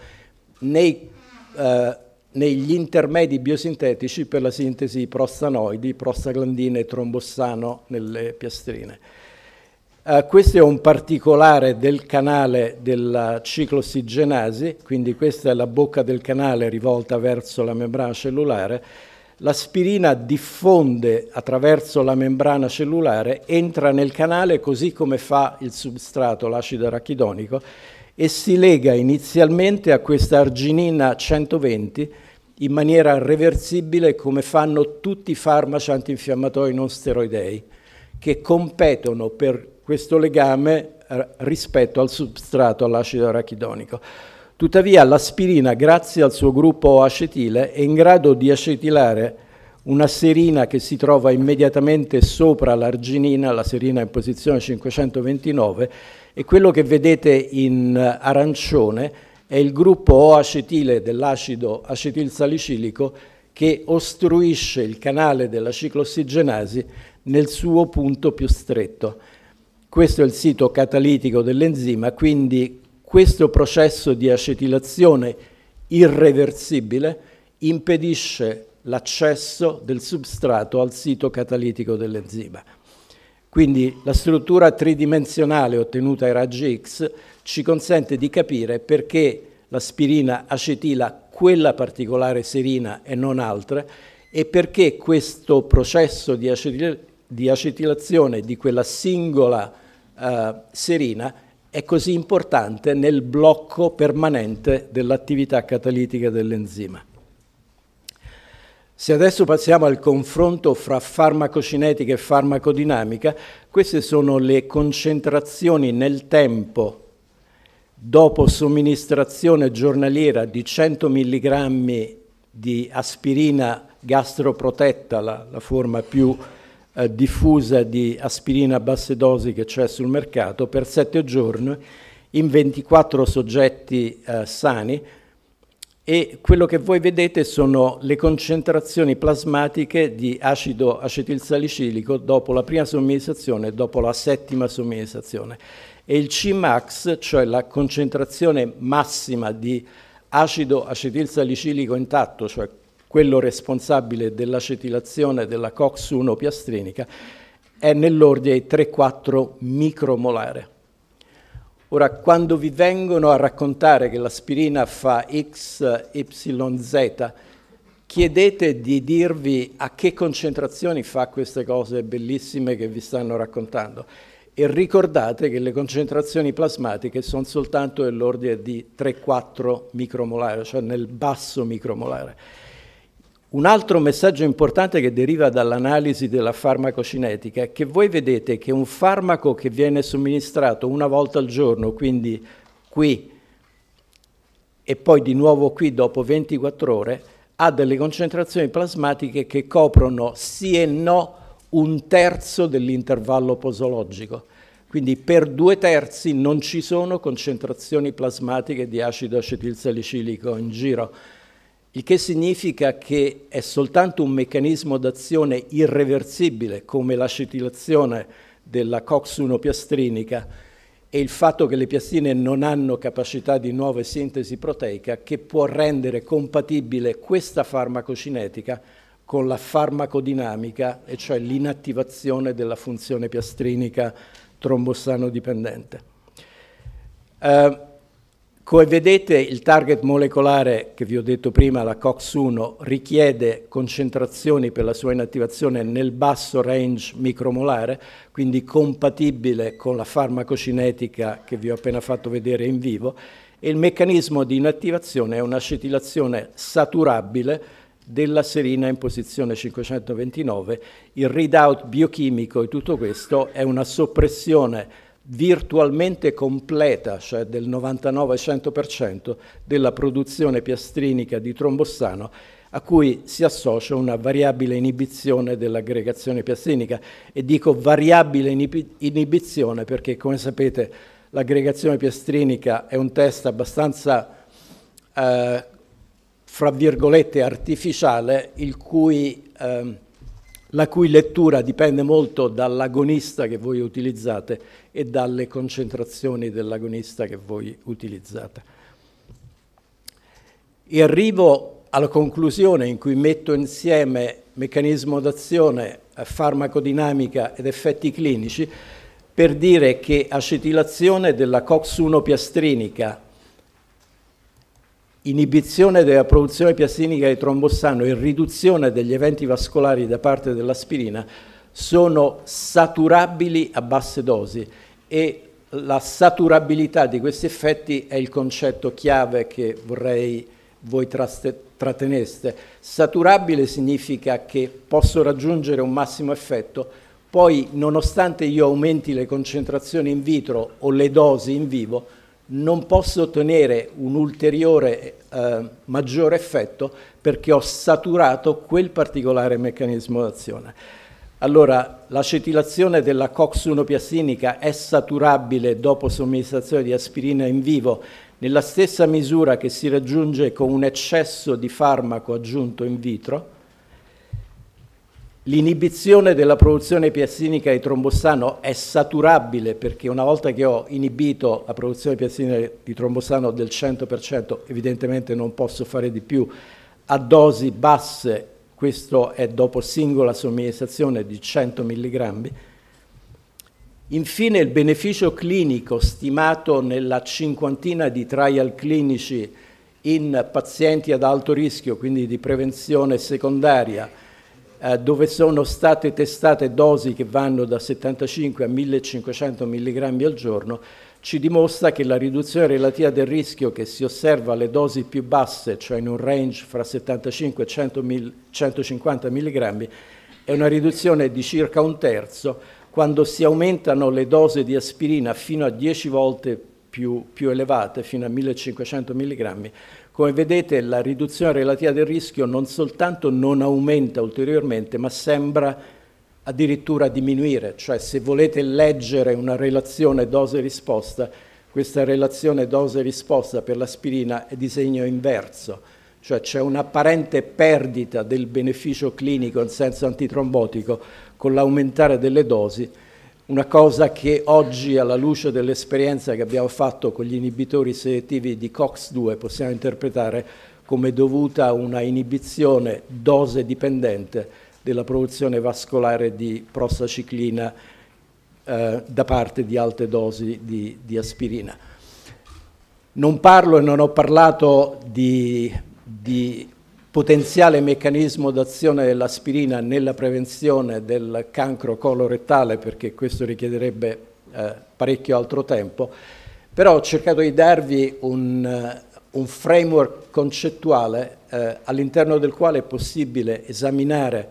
nei, eh, negli intermedi biosintetici per la sintesi di prostanoidi, prostaglandine e trombossano nelle piastrine. Uh, questo è un particolare del canale della ciclossigenasi, quindi questa è la bocca del canale rivolta verso la membrana cellulare L'aspirina diffonde attraverso la membrana cellulare, entra nel canale così come fa il substrato, l'acido arachidonico, e si lega inizialmente a questa arginina 120 in maniera reversibile come fanno tutti i farmaci antinfiammatori non steroidei che competono per questo legame eh, rispetto al substrato all'acido arachidonico. Tuttavia l'aspirina, grazie al suo gruppo acetile, è in grado di acetilare una serina che si trova immediatamente sopra l'arginina, la serina in posizione 529, e quello che vedete in arancione è il gruppo O-acetile dell'acido acetilsalicilico che ostruisce il canale della ciclossigenasi nel suo punto più stretto. Questo è il sito catalitico dell'enzima, quindi questo processo di acetilazione irreversibile impedisce l'accesso del substrato al sito catalitico dell'enzima. Quindi la struttura tridimensionale ottenuta ai raggi X ci consente di capire perché l'aspirina acetila quella particolare serina e non altre e perché questo processo di, acetilazione di quella singola eh, serina è così importante nel blocco permanente dell'attività catalitica dell'enzima. Se adesso passiamo al confronto fra farmacocinetica e farmacodinamica, queste sono le concentrazioni nel tempo dopo somministrazione giornaliera di 100 mg di aspirina gastroprotetta, la, la forma più eh, diffusa di aspirina a basse dosi che c'è sul mercato per 7 giorni in 24 soggetti eh, sani e quello che voi vedete sono le concentrazioni plasmatiche di acido acetilsalicilico dopo la prima somministrazione e dopo la settima somministrazione. E il Cmax, cioè la concentrazione massima di acido acetilsalicilico intatto, cioè quello responsabile dell'acetilazione della COX-1 piastrinica, è nell'ordine di 3-4 micromolare. Ora, quando vi vengono a raccontare che l'aspirina fa X, Y, Z, chiedete di dirvi a che concentrazioni fa queste cose bellissime che vi stanno raccontando e ricordate che le concentrazioni plasmatiche sono soltanto dell'ordine di 3-4 micromolare, cioè nel basso micromolare. Un altro messaggio importante che deriva dall'analisi della farmacocinetica è che voi vedete che un farmaco che viene somministrato una volta al giorno, quindi qui e poi di nuovo qui dopo 24 ore, ha delle concentrazioni plasmatiche che coprono sì e no un terzo dell'intervallo posologico. Quindi per due terzi non ci sono concentrazioni plasmatiche di acido acetilsalicilico in giro il che significa che è soltanto un meccanismo d'azione irreversibile come l'acetilazione della COX-1-piastrinica e il fatto che le piastrine non hanno capacità di nuove sintesi proteica che può rendere compatibile questa farmacocinetica con la farmacodinamica, e cioè l'inattivazione della funzione piastrinica trombosano dipendente. Uh, come vedete il target molecolare che vi ho detto prima, la COX-1, richiede concentrazioni per la sua inattivazione nel basso range micromolare, quindi compatibile con la farmacocinetica che vi ho appena fatto vedere in vivo, e il meccanismo di inattivazione è un'acetilazione saturabile della serina in posizione 529, il readout biochimico e tutto questo è una soppressione virtualmente completa, cioè del 99-100% della produzione piastrinica di trombossano, a cui si associa una variabile inibizione dell'aggregazione piastrinica. E dico variabile inibizione perché, come sapete, l'aggregazione piastrinica è un test abbastanza, eh, fra virgolette, artificiale, cui, eh, la cui lettura dipende molto dall'agonista che voi utilizzate e dalle concentrazioni dell'agonista che voi utilizzate. E arrivo alla conclusione in cui metto insieme meccanismo d'azione, farmacodinamica ed effetti clinici per dire che acetilazione della COX-1-piastrinica, inibizione della produzione piastrinica di trombostano e riduzione degli eventi vascolari da parte dell'aspirina sono saturabili a basse dosi e la saturabilità di questi effetti è il concetto chiave che vorrei voi tratteneste. Saturabile significa che posso raggiungere un massimo effetto, poi nonostante io aumenti le concentrazioni in vitro o le dosi in vivo, non posso ottenere un ulteriore eh, maggiore effetto perché ho saturato quel particolare meccanismo d'azione. Allora, l'acetilazione della COX-1-piassinica è saturabile dopo somministrazione di aspirina in vivo nella stessa misura che si raggiunge con un eccesso di farmaco aggiunto in vitro. L'inibizione della produzione piassinica di trombostano è saturabile perché una volta che ho inibito la produzione piassinica di trombostano del 100%, evidentemente non posso fare di più a dosi basse questo è dopo singola somministrazione di 100 mg. Infine il beneficio clinico stimato nella cinquantina di trial clinici in pazienti ad alto rischio, quindi di prevenzione secondaria, eh, dove sono state testate dosi che vanno da 75 a 1500 mg al giorno, ci dimostra che la riduzione relativa del rischio che si osserva alle dosi più basse, cioè in un range fra 75 e 150 mg, è una riduzione di circa un terzo quando si aumentano le dosi di aspirina fino a 10 volte più, più elevate, fino a 1500 mg. Come vedete la riduzione relativa del rischio non soltanto non aumenta ulteriormente, ma sembra addirittura diminuire, cioè se volete leggere una relazione dose-risposta, questa relazione dose-risposta per l'aspirina è di segno inverso, cioè c'è un'apparente perdita del beneficio clinico in senso antitrombotico con l'aumentare delle dosi, una cosa che oggi alla luce dell'esperienza che abbiamo fatto con gli inibitori selettivi di COX2 possiamo interpretare come dovuta a una inibizione dose dipendente della produzione vascolare di prostaciclina eh, da parte di alte dosi di, di, aspirina. Non parlo e non ho parlato di, di potenziale meccanismo d'azione dell'aspirina nella prevenzione del cancro colorettale, perché questo richiederebbe eh, parecchio altro tempo, però ho cercato di darvi un, un framework concettuale eh, all'interno del quale è possibile esaminare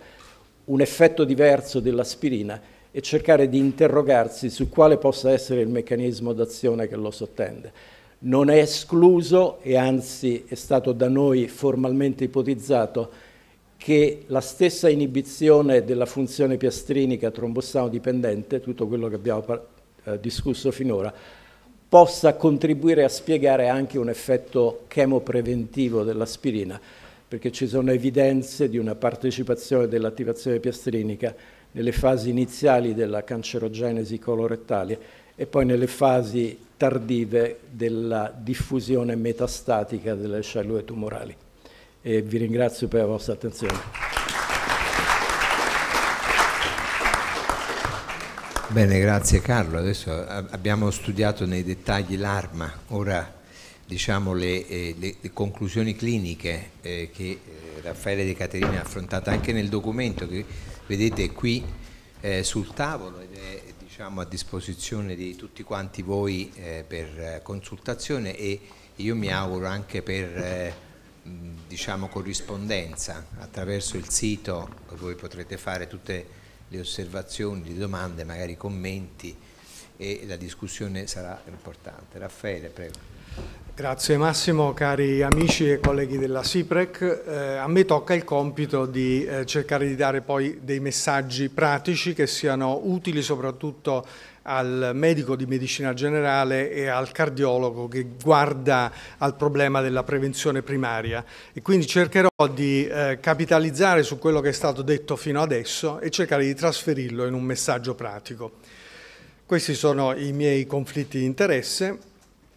un effetto diverso dell'aspirina e cercare di interrogarsi su quale possa essere il meccanismo d'azione che lo sottende. Non è escluso e anzi è stato da noi formalmente ipotizzato che la stessa inibizione della funzione piastrinica trombostano dipendente, tutto quello che abbiamo eh, discusso finora, possa contribuire a spiegare anche un effetto chemopreventivo dell'aspirina perché ci sono evidenze di una partecipazione dell'attivazione piastrinica nelle fasi iniziali della cancerogenesi colorettale e poi nelle fasi tardive della diffusione metastatica delle cellule tumorali. E vi ringrazio per la vostra attenzione. Bene, grazie Carlo. Adesso abbiamo studiato nei dettagli l'arma, ora diciamo, le, eh, le, le, conclusioni cliniche eh, che eh, Raffaele De Caterina ha affrontato anche nel documento che vedete qui eh, sul tavolo ed è diciamo, a disposizione di tutti quanti voi eh, per consultazione e io mi auguro anche per eh, diciamo, corrispondenza attraverso il sito voi potrete fare tutte le osservazioni, le domande, magari i commenti e la discussione sarà importante. Raffaele, prego. Grazie Massimo, cari amici e colleghi della SIPREC. Eh, a me tocca il compito di eh, cercare di dare poi dei messaggi pratici che siano utili soprattutto al medico di medicina generale e al cardiologo che guarda al problema della prevenzione primaria e quindi cercherò di eh, capitalizzare su quello che è stato detto fino adesso e cercare di trasferirlo in un messaggio pratico. Questi sono i miei conflitti di interesse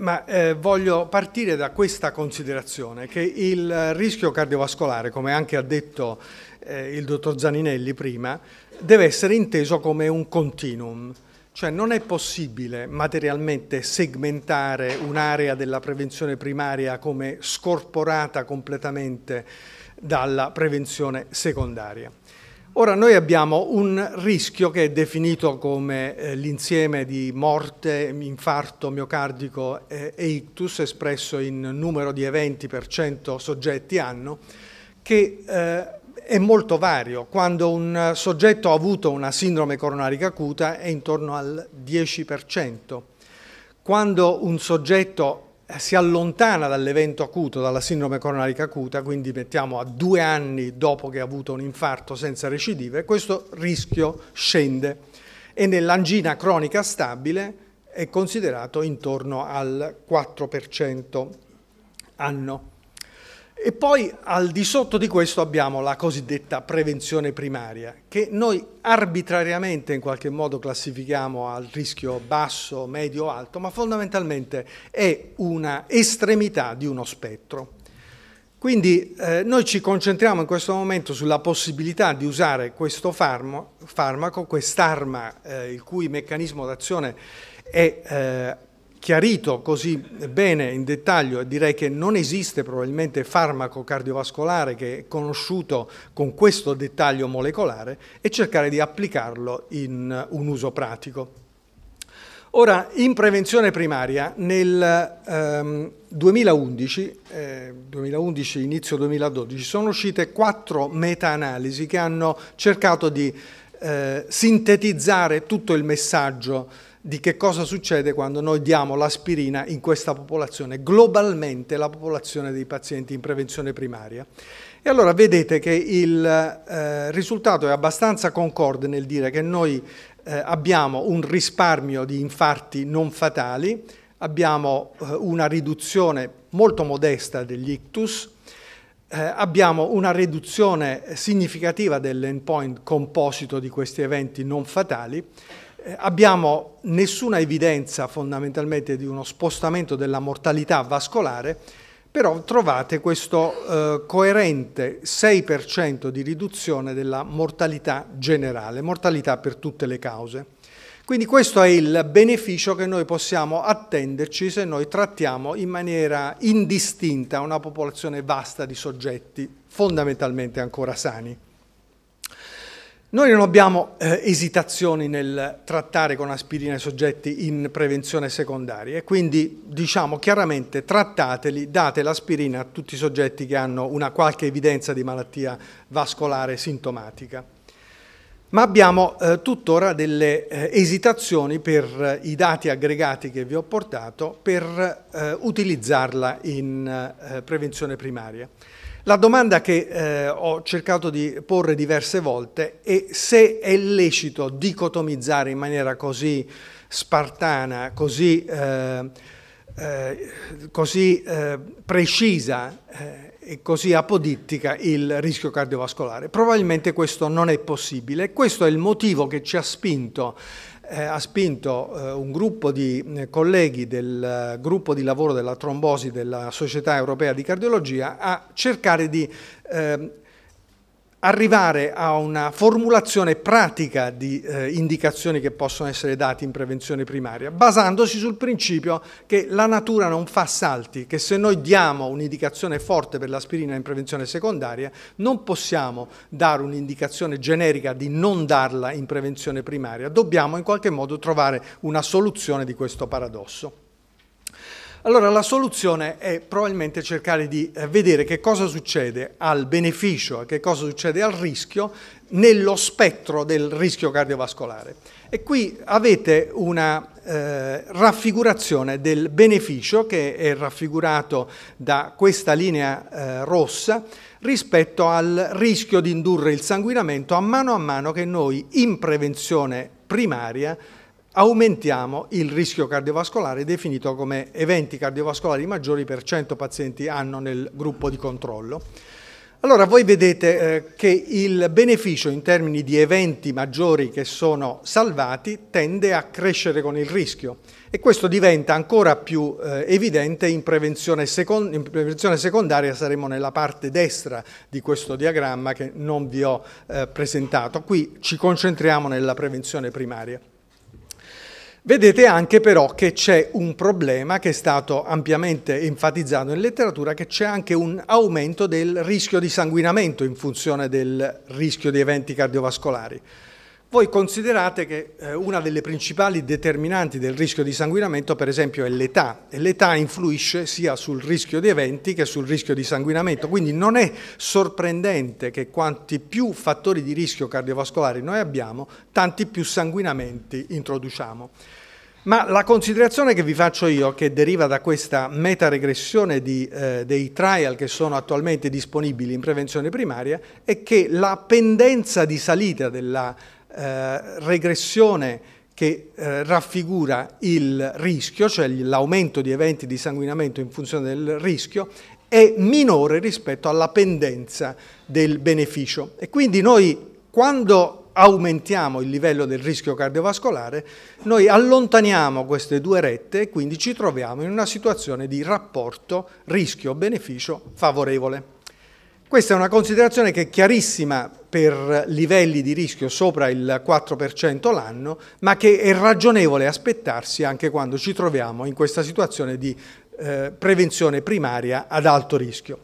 ma eh, voglio partire da questa considerazione che il eh, rischio cardiovascolare, come anche ha detto eh, il dottor Zaninelli prima, deve essere inteso come un continuum. Cioè non è possibile materialmente segmentare un'area della prevenzione primaria come scorporata completamente dalla prevenzione secondaria. Ora noi abbiamo un rischio che è definito come eh, l'insieme di morte, infarto miocardico eh, e ictus espresso in numero di eventi per 100 soggetti anno che eh, è molto vario. Quando un soggetto ha avuto una sindrome coronarica acuta è intorno al 10%. Quando un soggetto si allontana dall'evento acuto, dalla sindrome coronarica acuta, quindi mettiamo a due anni dopo che ha avuto un infarto senza recidive, questo rischio scende e nell'angina cronica stabile è considerato intorno al 4% anno. E poi al di sotto di questo abbiamo la cosiddetta prevenzione primaria, che noi arbitrariamente in qualche modo classifichiamo al rischio basso, medio, alto, ma fondamentalmente è una estremità di uno spettro. Quindi eh, noi ci concentriamo in questo momento sulla possibilità di usare questo farmo, farmaco, quest'arma eh, il cui meccanismo d'azione è eh, chiarito così bene in dettaglio e direi che non esiste probabilmente farmaco cardiovascolare che è conosciuto con questo dettaglio molecolare e cercare di applicarlo in un uso pratico. Ora, in prevenzione primaria, nel ehm, 2011, eh, 2011, inizio 2012, sono uscite quattro meta-analisi che hanno cercato di eh, sintetizzare tutto il messaggio di che cosa succede quando noi diamo l'aspirina in questa popolazione, globalmente la popolazione dei pazienti in prevenzione primaria. E allora vedete che il eh, risultato è abbastanza concorde nel dire che noi eh, abbiamo un risparmio di infarti non fatali, abbiamo eh, una riduzione molto modesta degli ictus, eh, abbiamo una riduzione significativa dell'endpoint composito di questi eventi non fatali eh, abbiamo nessuna evidenza fondamentalmente di uno spostamento della mortalità vascolare, però trovate questo eh, coerente 6% di riduzione della mortalità generale, mortalità per tutte le cause. Quindi questo è il beneficio che noi possiamo attenderci se noi trattiamo in maniera indistinta una popolazione vasta di soggetti fondamentalmente ancora sani. Noi non abbiamo eh, esitazioni nel trattare con aspirina i soggetti in prevenzione secondaria e quindi diciamo chiaramente trattateli, date l'aspirina a tutti i soggetti che hanno una qualche evidenza di malattia vascolare sintomatica. Ma abbiamo eh, tuttora delle eh, esitazioni per eh, i dati aggregati che vi ho portato per eh, utilizzarla in eh, prevenzione primaria. La domanda che eh, ho cercato di porre diverse volte è se è lecito dicotomizzare in maniera così spartana, così, eh, eh, così eh, precisa eh, e così apodittica il rischio cardiovascolare. Probabilmente questo non è possibile. Questo è il motivo che ci ha spinto eh, ha spinto eh, un gruppo di eh, colleghi del eh, gruppo di lavoro della trombosi della Società Europea di Cardiologia a cercare di ehm, arrivare a una formulazione pratica di eh, indicazioni che possono essere date in prevenzione primaria, basandosi sul principio che la natura non fa salti, che se noi diamo un'indicazione forte per l'aspirina in prevenzione secondaria, non possiamo dare un'indicazione generica di non darla in prevenzione primaria, dobbiamo in qualche modo trovare una soluzione di questo paradosso. Allora la soluzione è probabilmente cercare di eh, vedere che cosa succede al beneficio, che cosa succede al rischio nello spettro del rischio cardiovascolare. E qui avete una eh, raffigurazione del beneficio che è raffigurato da questa linea eh, rossa rispetto al rischio di indurre il sanguinamento a mano a mano che noi in prevenzione primaria aumentiamo il rischio cardiovascolare definito come eventi cardiovascolari maggiori per 100 pazienti anno nel gruppo di controllo. Allora voi vedete eh, che il beneficio in termini di eventi maggiori che sono salvati tende a crescere con il rischio e questo diventa ancora più eh, evidente in prevenzione, in prevenzione, secondaria, saremo nella parte destra di questo diagramma che non vi ho eh, presentato. Qui ci concentriamo nella prevenzione primaria. Vedete anche però che c'è un problema che è stato ampiamente enfatizzato in letteratura, che c'è anche un aumento del rischio di sanguinamento in funzione del rischio di eventi cardiovascolari. Voi considerate che eh, una delle principali determinanti del rischio di sanguinamento per esempio è l'età e l'età influisce sia sul rischio di eventi che sul rischio di sanguinamento, quindi non è sorprendente che quanti più fattori di rischio cardiovascolari noi abbiamo, tanti più sanguinamenti introduciamo. Ma la considerazione che vi faccio io, che deriva da questa metaregressione di, eh, dei trial che sono attualmente disponibili in prevenzione primaria, è che la pendenza di salita della eh, regressione che eh, raffigura il rischio, cioè l'aumento di eventi di sanguinamento in funzione del rischio, è minore rispetto alla pendenza del beneficio. E quindi noi quando aumentiamo il livello del rischio cardiovascolare, noi allontaniamo queste due rette e quindi ci troviamo in una situazione di rapporto rischio-beneficio favorevole. Questa è una considerazione che è chiarissima per livelli di rischio sopra il 4% l'anno, ma che è ragionevole aspettarsi anche quando ci troviamo in questa situazione di eh, prevenzione primaria ad alto rischio.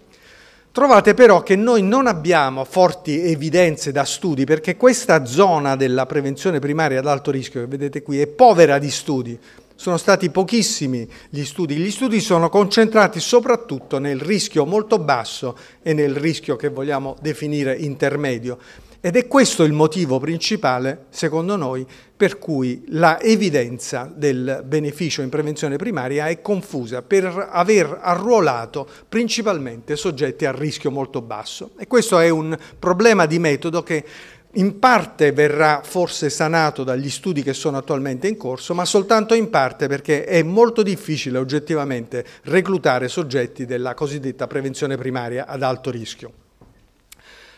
Trovate però che noi non abbiamo forti evidenze da studi perché questa zona della prevenzione primaria ad alto rischio che vedete qui è povera di studi. Sono stati pochissimi gli studi, gli studi sono concentrati soprattutto nel rischio molto basso e nel rischio che vogliamo definire intermedio. Ed è questo il motivo principale, secondo noi, per cui la evidenza del beneficio in prevenzione primaria è confusa per aver arruolato principalmente soggetti a rischio molto basso. E questo è un problema di metodo che in parte verrà forse sanato dagli studi che sono attualmente in corso, ma soltanto in parte perché è molto difficile oggettivamente reclutare soggetti della cosiddetta prevenzione primaria ad alto rischio.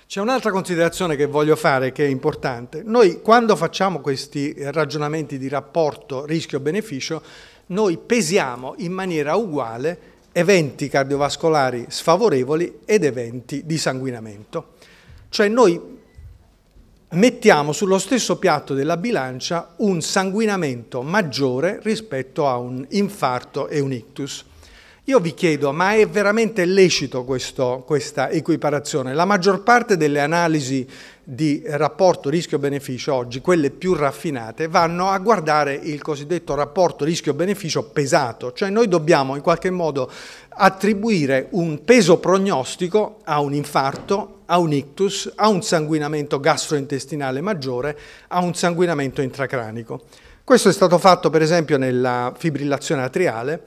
C'è un'altra considerazione che voglio fare che è importante. Noi quando facciamo questi ragionamenti di rapporto rischio-beneficio, noi pesiamo in maniera uguale eventi cardiovascolari sfavorevoli ed eventi di sanguinamento. Cioè noi mettiamo sullo stesso piatto della bilancia un sanguinamento maggiore rispetto a un infarto e un ictus. Io vi chiedo, ma è veramente lecito questo, questa equiparazione? La maggior parte delle analisi di rapporto rischio-beneficio oggi, quelle più raffinate, vanno a guardare il cosiddetto rapporto rischio-beneficio pesato, cioè noi dobbiamo in qualche modo attribuire un peso prognostico a un infarto, a un ictus, a un sanguinamento gastrointestinale maggiore, a un sanguinamento intracranico. Questo è stato fatto per esempio nella fibrillazione atriale,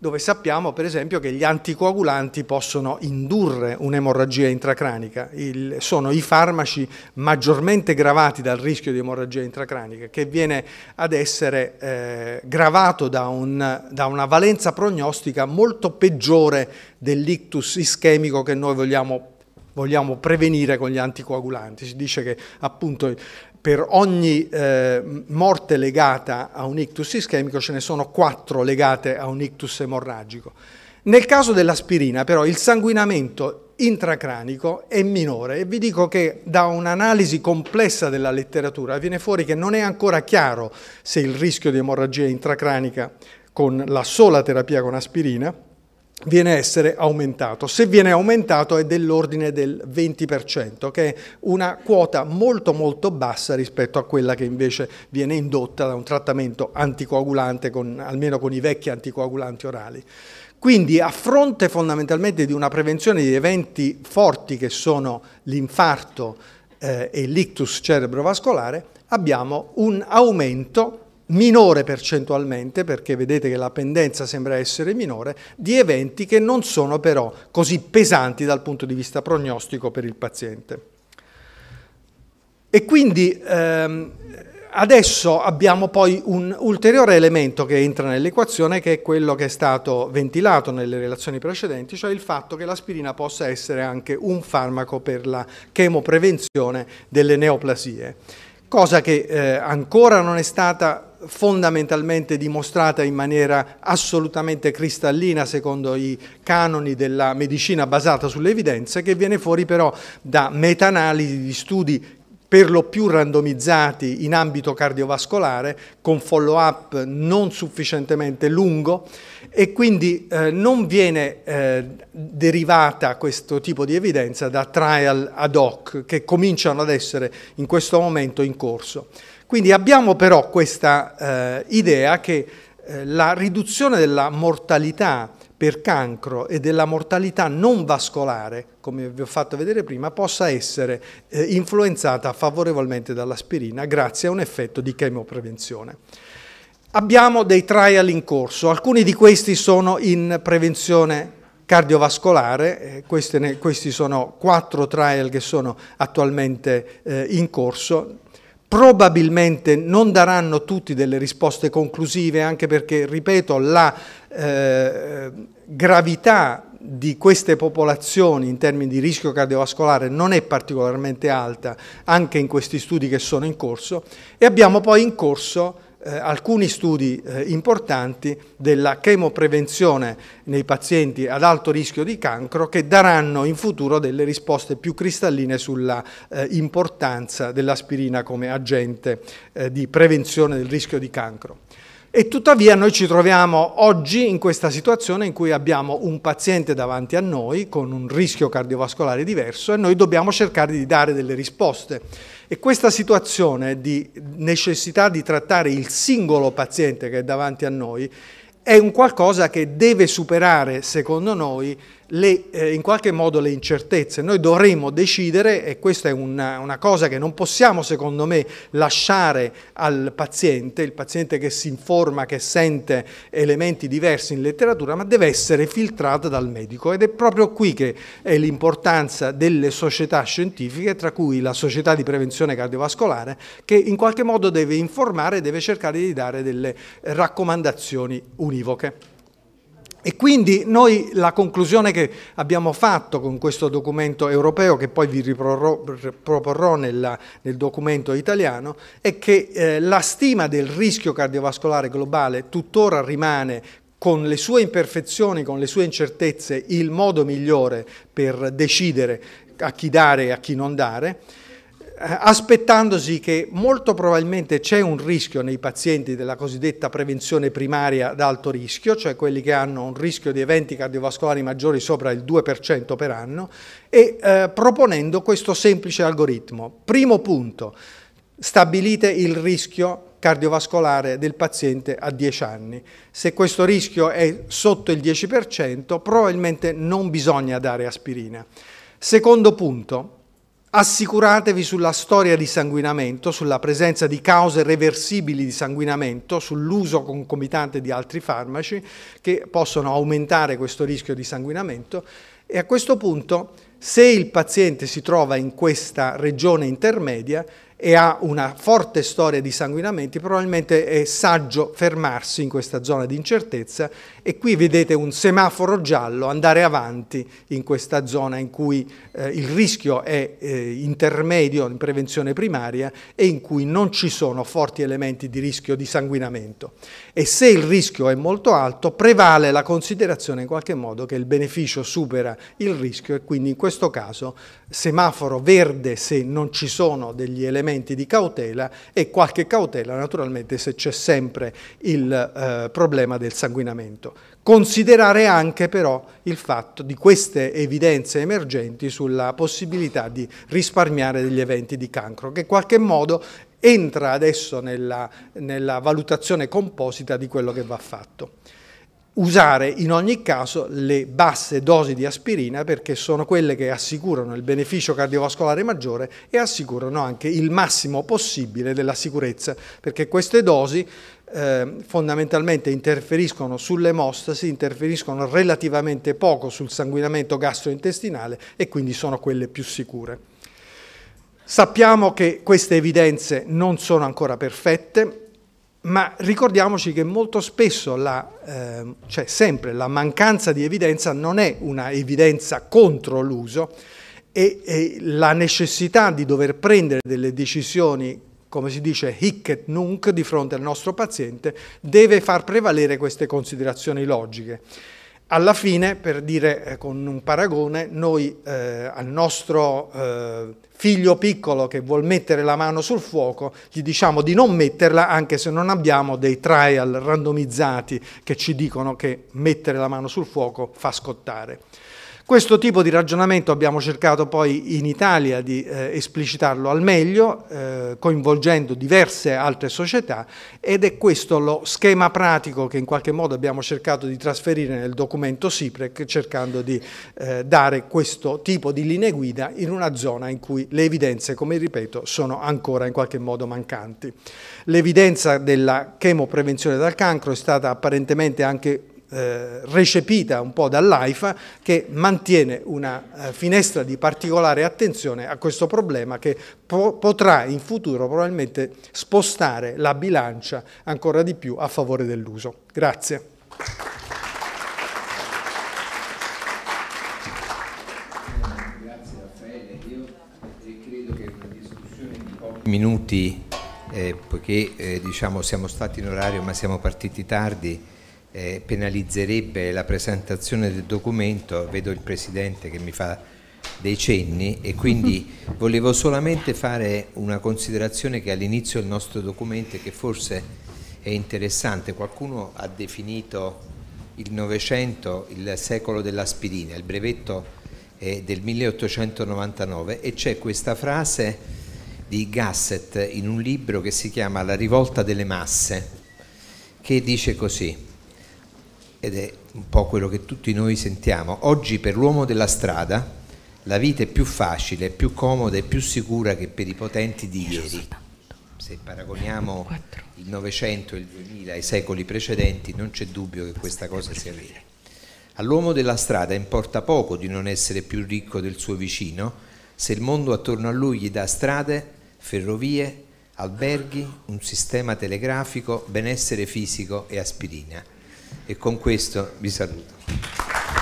dove sappiamo per esempio che gli anticoagulanti possono indurre un'emorragia intracranica, Il, sono i farmaci maggiormente gravati dal rischio di emorragia intracranica che viene ad essere eh, gravato da, un, da, una valenza prognostica molto peggiore dell'ictus ischemico che noi vogliamo, vogliamo prevenire con gli anticoagulanti. Si dice che appunto per ogni eh, morte legata a un ictus ischemico ce ne sono quattro legate a un ictus emorragico. Nel caso dell'aspirina però il sanguinamento intracranico è minore e vi dico che da un'analisi complessa della letteratura viene fuori che non è ancora chiaro se il rischio di emorragia intracranica con la sola terapia con aspirina viene a essere aumentato. Se viene aumentato è dell'ordine del 20%, che è una quota molto molto bassa rispetto a quella che invece viene indotta da un trattamento anticoagulante, con, almeno con i vecchi anticoagulanti orali. Quindi a fronte fondamentalmente di una prevenzione di eventi forti che sono l'infarto eh, e l'ictus cerebrovascolare, abbiamo un aumento minore percentualmente, perché vedete che la pendenza sembra essere minore, di eventi che non sono però così pesanti dal punto di vista prognostico per il paziente. E quindi ehm, adesso abbiamo poi un ulteriore elemento che entra nell'equazione, che è quello che è stato ventilato nelle relazioni precedenti, cioè il fatto che l'aspirina possa essere anche un farmaco per la chemoprevenzione delle neoplasie cosa che eh, ancora non è stata fondamentalmente dimostrata in maniera assolutamente cristallina secondo i canoni della medicina basata sulle evidenze, che viene fuori però da meta-analisi di studi per lo più randomizzati in ambito cardiovascolare, con follow-up non sufficientemente lungo e quindi eh, non viene eh, derivata questo tipo di evidenza da trial ad hoc che cominciano ad essere in questo momento in corso. Quindi abbiamo però questa eh, idea che eh, la riduzione della mortalità per cancro e della mortalità non vascolare, come vi ho fatto vedere prima, possa essere eh, influenzata favorevolmente dall'aspirina grazie a un effetto di chemoprevenzione. Abbiamo dei trial in corso, alcuni di questi sono in prevenzione cardiovascolare, eh, ne, questi sono quattro trial che sono attualmente eh, in corso, probabilmente non daranno tutti delle risposte conclusive anche perché, ripeto, la eh, gravità di queste popolazioni in termini di rischio cardiovascolare non è particolarmente alta anche in questi studi che sono in corso e abbiamo poi in corso eh, alcuni studi eh, importanti della chemoprevenzione nei pazienti ad alto rischio di cancro che daranno in futuro delle risposte più cristalline sulla eh, importanza dell'aspirina come agente eh, di prevenzione del rischio di cancro. E tuttavia noi ci troviamo oggi in questa situazione in cui abbiamo un paziente davanti a noi con un rischio cardiovascolare diverso e noi dobbiamo cercare di dare delle risposte e questa situazione di necessità di trattare il singolo paziente che è davanti a noi è un qualcosa che deve superare, secondo noi, le, eh, in qualche modo le incertezze. Noi dovremo decidere, e questa è una, una, cosa che non possiamo secondo me lasciare al paziente, il paziente che si informa, che sente elementi diversi in letteratura, ma deve essere filtrata dal medico ed è proprio qui che è l'importanza delle società scientifiche, tra cui la società di prevenzione cardiovascolare, che in qualche modo deve informare, e deve cercare di dare delle raccomandazioni univoche. E quindi noi la conclusione che abbiamo fatto con questo documento europeo, che poi vi riproporrò nel, nel documento italiano, è che eh, la stima del rischio cardiovascolare globale tuttora rimane con le sue imperfezioni, con le sue incertezze, il modo migliore per decidere a chi dare e a chi non dare eh, aspettandosi che molto probabilmente c'è un rischio nei pazienti della cosiddetta prevenzione primaria ad alto rischio, cioè quelli che hanno un rischio di eventi cardiovascolari maggiori sopra il 2% per anno, e eh, proponendo questo semplice algoritmo. Primo punto, stabilite il rischio cardiovascolare del paziente a 10 anni. Se questo rischio è sotto il 10%, probabilmente non bisogna dare aspirina. Secondo punto, Assicuratevi sulla storia di sanguinamento, sulla presenza di cause reversibili di sanguinamento, sull'uso concomitante di altri farmaci che possono aumentare questo rischio di sanguinamento e a questo punto se il paziente si trova in questa regione intermedia e ha una forte storia di sanguinamenti, probabilmente è saggio fermarsi in questa zona di incertezza e qui vedete un semaforo giallo andare avanti in questa zona in cui eh, il rischio è eh, intermedio in prevenzione primaria e in cui non ci sono forti elementi di rischio di sanguinamento. E se il rischio è molto alto, prevale la considerazione in qualche modo che il beneficio supera il rischio e quindi in questo caso semaforo verde se non ci sono degli elementi elementi di cautela e qualche cautela naturalmente se c'è sempre il eh, problema del sanguinamento. Considerare anche però il fatto di queste evidenze emergenti sulla possibilità di risparmiare degli eventi di cancro, che in qualche modo entra adesso nella, nella valutazione composita di quello che va fatto usare in ogni caso le basse dosi di aspirina perché sono quelle che assicurano il beneficio cardiovascolare maggiore e assicurano anche il massimo possibile della sicurezza perché queste dosi eh, fondamentalmente interferiscono sull'emostasi, interferiscono relativamente poco sul sanguinamento gastrointestinale e quindi sono quelle più sicure. Sappiamo che queste evidenze non sono ancora perfette, ma ricordiamoci che molto spesso, la, eh, cioè sempre, la mancanza di evidenza non è una evidenza contro l'uso e, e, la necessità di dover prendere delle decisioni, come si dice, hic et nunc, di fronte al nostro paziente, deve far prevalere queste considerazioni logiche. Alla fine, per dire eh, con un paragone, noi eh, al nostro eh, figlio piccolo che vuol mettere la mano sul fuoco, gli diciamo di non metterla anche se non abbiamo dei trial randomizzati che ci dicono che mettere la mano sul fuoco fa scottare. Questo tipo di ragionamento abbiamo cercato poi in Italia di eh, esplicitarlo al meglio, eh, coinvolgendo diverse altre società ed è questo lo schema pratico che in qualche modo abbiamo cercato di trasferire nel documento SIPREC, cercando di eh, dare questo tipo di linee guida in una zona in cui le evidenze, come ripeto, sono ancora in qualche modo mancanti. L'evidenza della chemoprevenzione dal cancro è stata apparentemente anche eh, recepita un po' dall'AIFA che mantiene una eh, finestra di particolare attenzione a questo problema che po potrà in futuro probabilmente spostare la bilancia ancora di più a favore dell'uso. Grazie. Eh, minuti, eh, poiché eh, diciamo, siamo stati in orario ma siamo partiti tardi, eh, penalizzerebbe la presentazione del documento, vedo il Presidente che mi fa dei cenni e quindi (laughs) volevo solamente fare una considerazione che all'inizio del nostro documento e che forse è interessante, qualcuno ha definito il Novecento il secolo dell'aspirina, il brevetto è del 1899 e c'è questa frase di Gasset in un libro che si chiama La rivolta delle masse, che dice così, ed è un po' quello che tutti noi sentiamo. Oggi per l'uomo della strada la vita è più facile, più comoda e più sicura che per i potenti di ieri. Se paragoniamo il Novecento e il 2000 ai secoli precedenti non c'è dubbio che questa cosa sia vera. All'uomo della strada importa poco di non essere più ricco del suo vicino se il mondo attorno a lui gli dà strade, ferrovie, alberghi, un sistema telegrafico, benessere fisico e aspirina e con questo vi saluto.